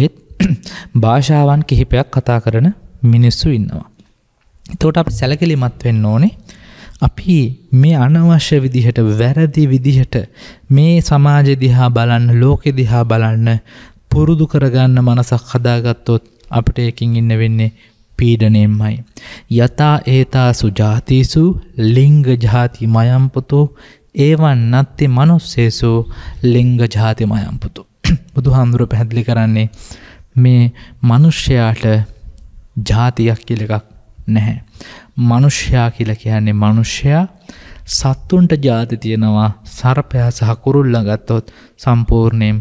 ඒත් [CLEARS THROAT] භාෂාවන් කිහිපයක් කතා කරන මිනිස්සු ඉන්නවා. තෝට අප සැලකිලිමත් වෙන්න ඕනේ අපි මේ අනවශ්‍ය විදිහට වැරදි විදිහට මේ සමාජ දිහා බලන්න ලෝකෙ දිහා බලන්න පුරුදු කරගන්න මනසක් හදාගත්තොත් අපට එකින් ඉන්න වෙන්නේ පීඩනයෙන්මයි. යතා ඒතා සුජාතිසු ලිංග ජාති මයම්පුතු ඒවන් නත්ති මනුස්සේසු ලිංග ජාති මයම්පුතු. [COUGHS] බුදු හාමුදුර පැහැදිලි කරන්නේ මේ මනුෂ්‍යයාට ජාතියක් කියල එකක් නැහැ. මනුෂ්‍යයා කියල කියන්නේ මනුෂ්‍යයා සත්තුන්ට ජාති තියෙනවා සරපයා සහ කුරුල්ල ගත්තොත් සම්පූර්ණයෙන්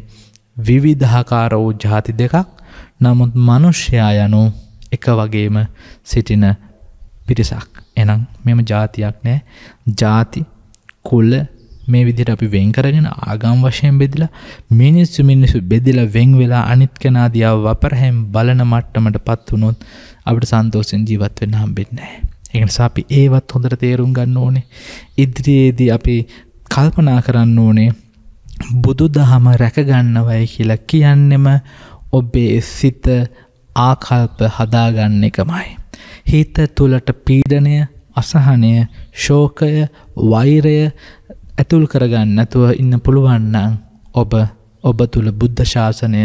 විවිධාකාර වූ ජාති දෙකක් නමුත් මනුෂ්‍යයා යනු එක වගේම සිටින පිරිසක් එනම් මෙම ජාතියක් නෑ ජාති කුල්ල මේ විදිට අපි වෙන් කරගෙන ආගම් වශයෙන් බෙදිලා මිනිස්සු මිනිසු බෙදිල වෙන් වෙලා අනිත් කෙනාදියාව වපරහැම් බලන මට්ටමට පත් වුණොත් අපට සන්තෝසෙන් ජීවත් වෙන්න හම්බෙන්නේ නැහැ. එනිසා අපි ඒවත් හොඳට තේරුම් ගන්න ඕනේ ඉදිරියේදී අපි කල්පනා කරන්න ඕනේ බුදු දහම රැකගන්නවයි කියලා කියන්නෙම ඔබේ සිත ආකල්ප හදාගන්න එකමයි. හිත තුළට පීඩනය අසහනය ශෝකය වෛරය ඇතුල් කරගන්න ඇතුව ඉන්න පුළුවන්නන් ඔබ ඔබ තුළ බුද්ධ ශාසනය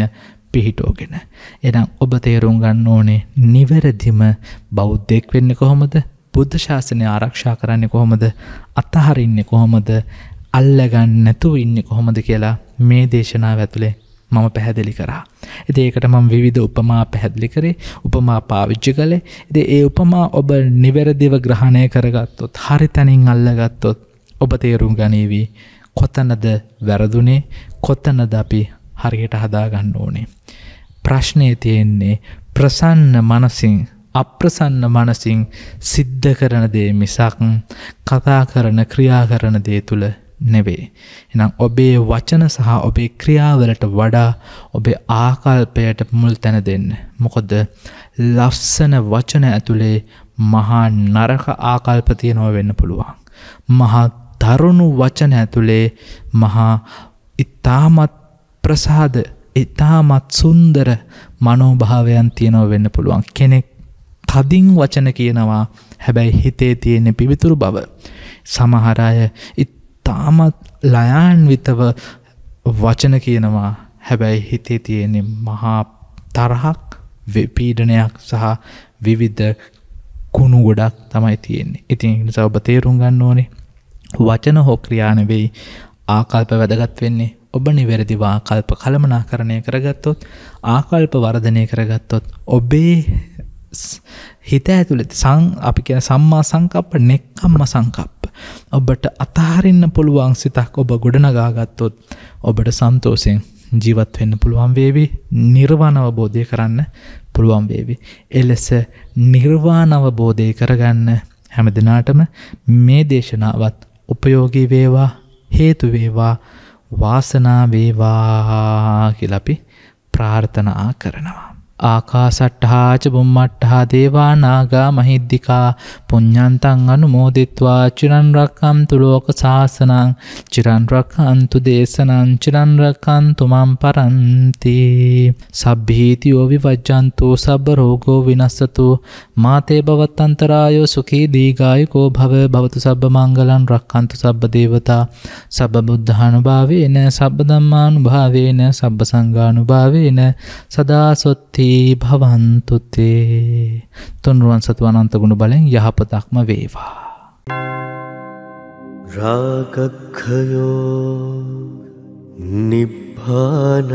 පිහිටෝගෙන. එනම් ඔබ තේරුම් ගන්න ඕනේ නිවැරදිම බෞද්ධෙක් වෙන්න කොහොමද බුද්ධ ශාසනය ආරක්ෂා කරන්නේ කොහොමද අත්තහරින්නේ කොහොමද අල්ලගන්න නැතුව ඉන්නේ කොහොමද කියලා මේ දේශනාව ඇතුලේ මම පැහැදිලි කරා. ඉතින් ඒකට මම විවිධ උපමා පැහැදිලි කරේ, උපමා පාවිච්චි කළේ. ඉතින් ඒ උපමා ඔබ නිවැරදිව ග්‍රහණය කරගත්තොත්, හරි තැනින් අල්ලගත්තොත් ඔබ තේරුම් ගනීවි කොතනද වැරදුනේ, කොතනද අපි හරියට හදා ගන්න ඕනේ. ප්‍රශ්නේ තියෙන්නේ ප්‍රසන්න මනසින් අප්‍රසන්න මනසින් සිද්ධ කරන දේ මිසක් කතා කරන ක්‍රියා කරන දේ තුළ නෙවේ. එනම් ඔබේ වචන සහ ඔබේ ක්‍රියාවලට වඩා ඔබේ ආකල්පයට මුල් තැන දෙන්න. මොකොද ලස්සන වචන ඇතුළේ මහා නරක ආකල්පතිය නොව වෙන්න පුළුවන්. මහා දරුණු වචන ඇතුළේ මහා ඉතාමත් ප්‍රසාද ඉතාමත් සුන්දර මනෝභාවයන් තියෙනව වෙන්න පුළුවන් කෙනෙක් තදින් වචන කියනවා හැබැයි හිතේ තියෙන පිවිතුරු බව. සමහරය ඉතාමත් ලයාන්විතව වචන කියනවා හැබැයි හිතේ තියෙනෙ මහා තරහක් පීඩනයක් සහ විවිධ කුණු ගොඩක් තමයි තියෙන්නේ ඉතින් නිසා ඔබ තේරුම් ගන්න ඕනේ වචන හෝ ක්‍රියානවෙයි ආකල්ප වැදගත් වෙන්නේ ඔබ නිවැරදිව ආකල්ප කළමනා කරණය කරගත්තොත් ආකල්ප වර්ධනය කරගත්තොත් ඔබේ හිත ඇතුළෙ සං අපි කියෙන සම්මා සංකප්ප නෙක්කම්ම සංකප්ප. ඔබට අතහරන්න පුළුවන් සිතක් ඔබ ගොඩනගාගත්තොත් ඔබට සන්තෝසිෙන් ජීවත් වෙන්න පුළුවන් වේවි නිර්වාණවබෝධය කරන්න පුළුවන් වේවි. එලෙස නිර්වාණවබෝධය කරගන්න හැම දෙනාටම මේ දේශනාවත් උපයෝගී වේවා හේතුවේවා වාසනා වේවා කියලපි ප්‍රාර්ථනා කරනවා. ආකාසට්ඨාච බුම්මට්ඨා දේවානාගා මහිද්దికා පුඤ්ඤන්තං අනුමෝදිත්වා චිරන් රක්කන්තු ලෝක සාසනං චිරන් රක්කන්තු දේශනං චිරන් රක්කන්තු මම් පරන්ති සබ්බීතියෝ විවජ්ජන්තු සබ්බ රෝගෝ විනස්සතු මාතේ භවත්තන්තරායෝ සුඛී දීගායුකෝ භව භවතු සබ්බ මංගලං රක්කන්තු සබ්බ දේවතා සබ්බ බුද්ධානුභාවේන සබ්බ ධම්මානුභාවේන සබ්බ සංඝානුභාවේන සදා සොත්ති භවන්තු තේ තුන්රුවන් සතු අනන්ත ගුණ බලෙන් යහපතක්ම වේවා රාගක්ඛයෝ නිබ්බානං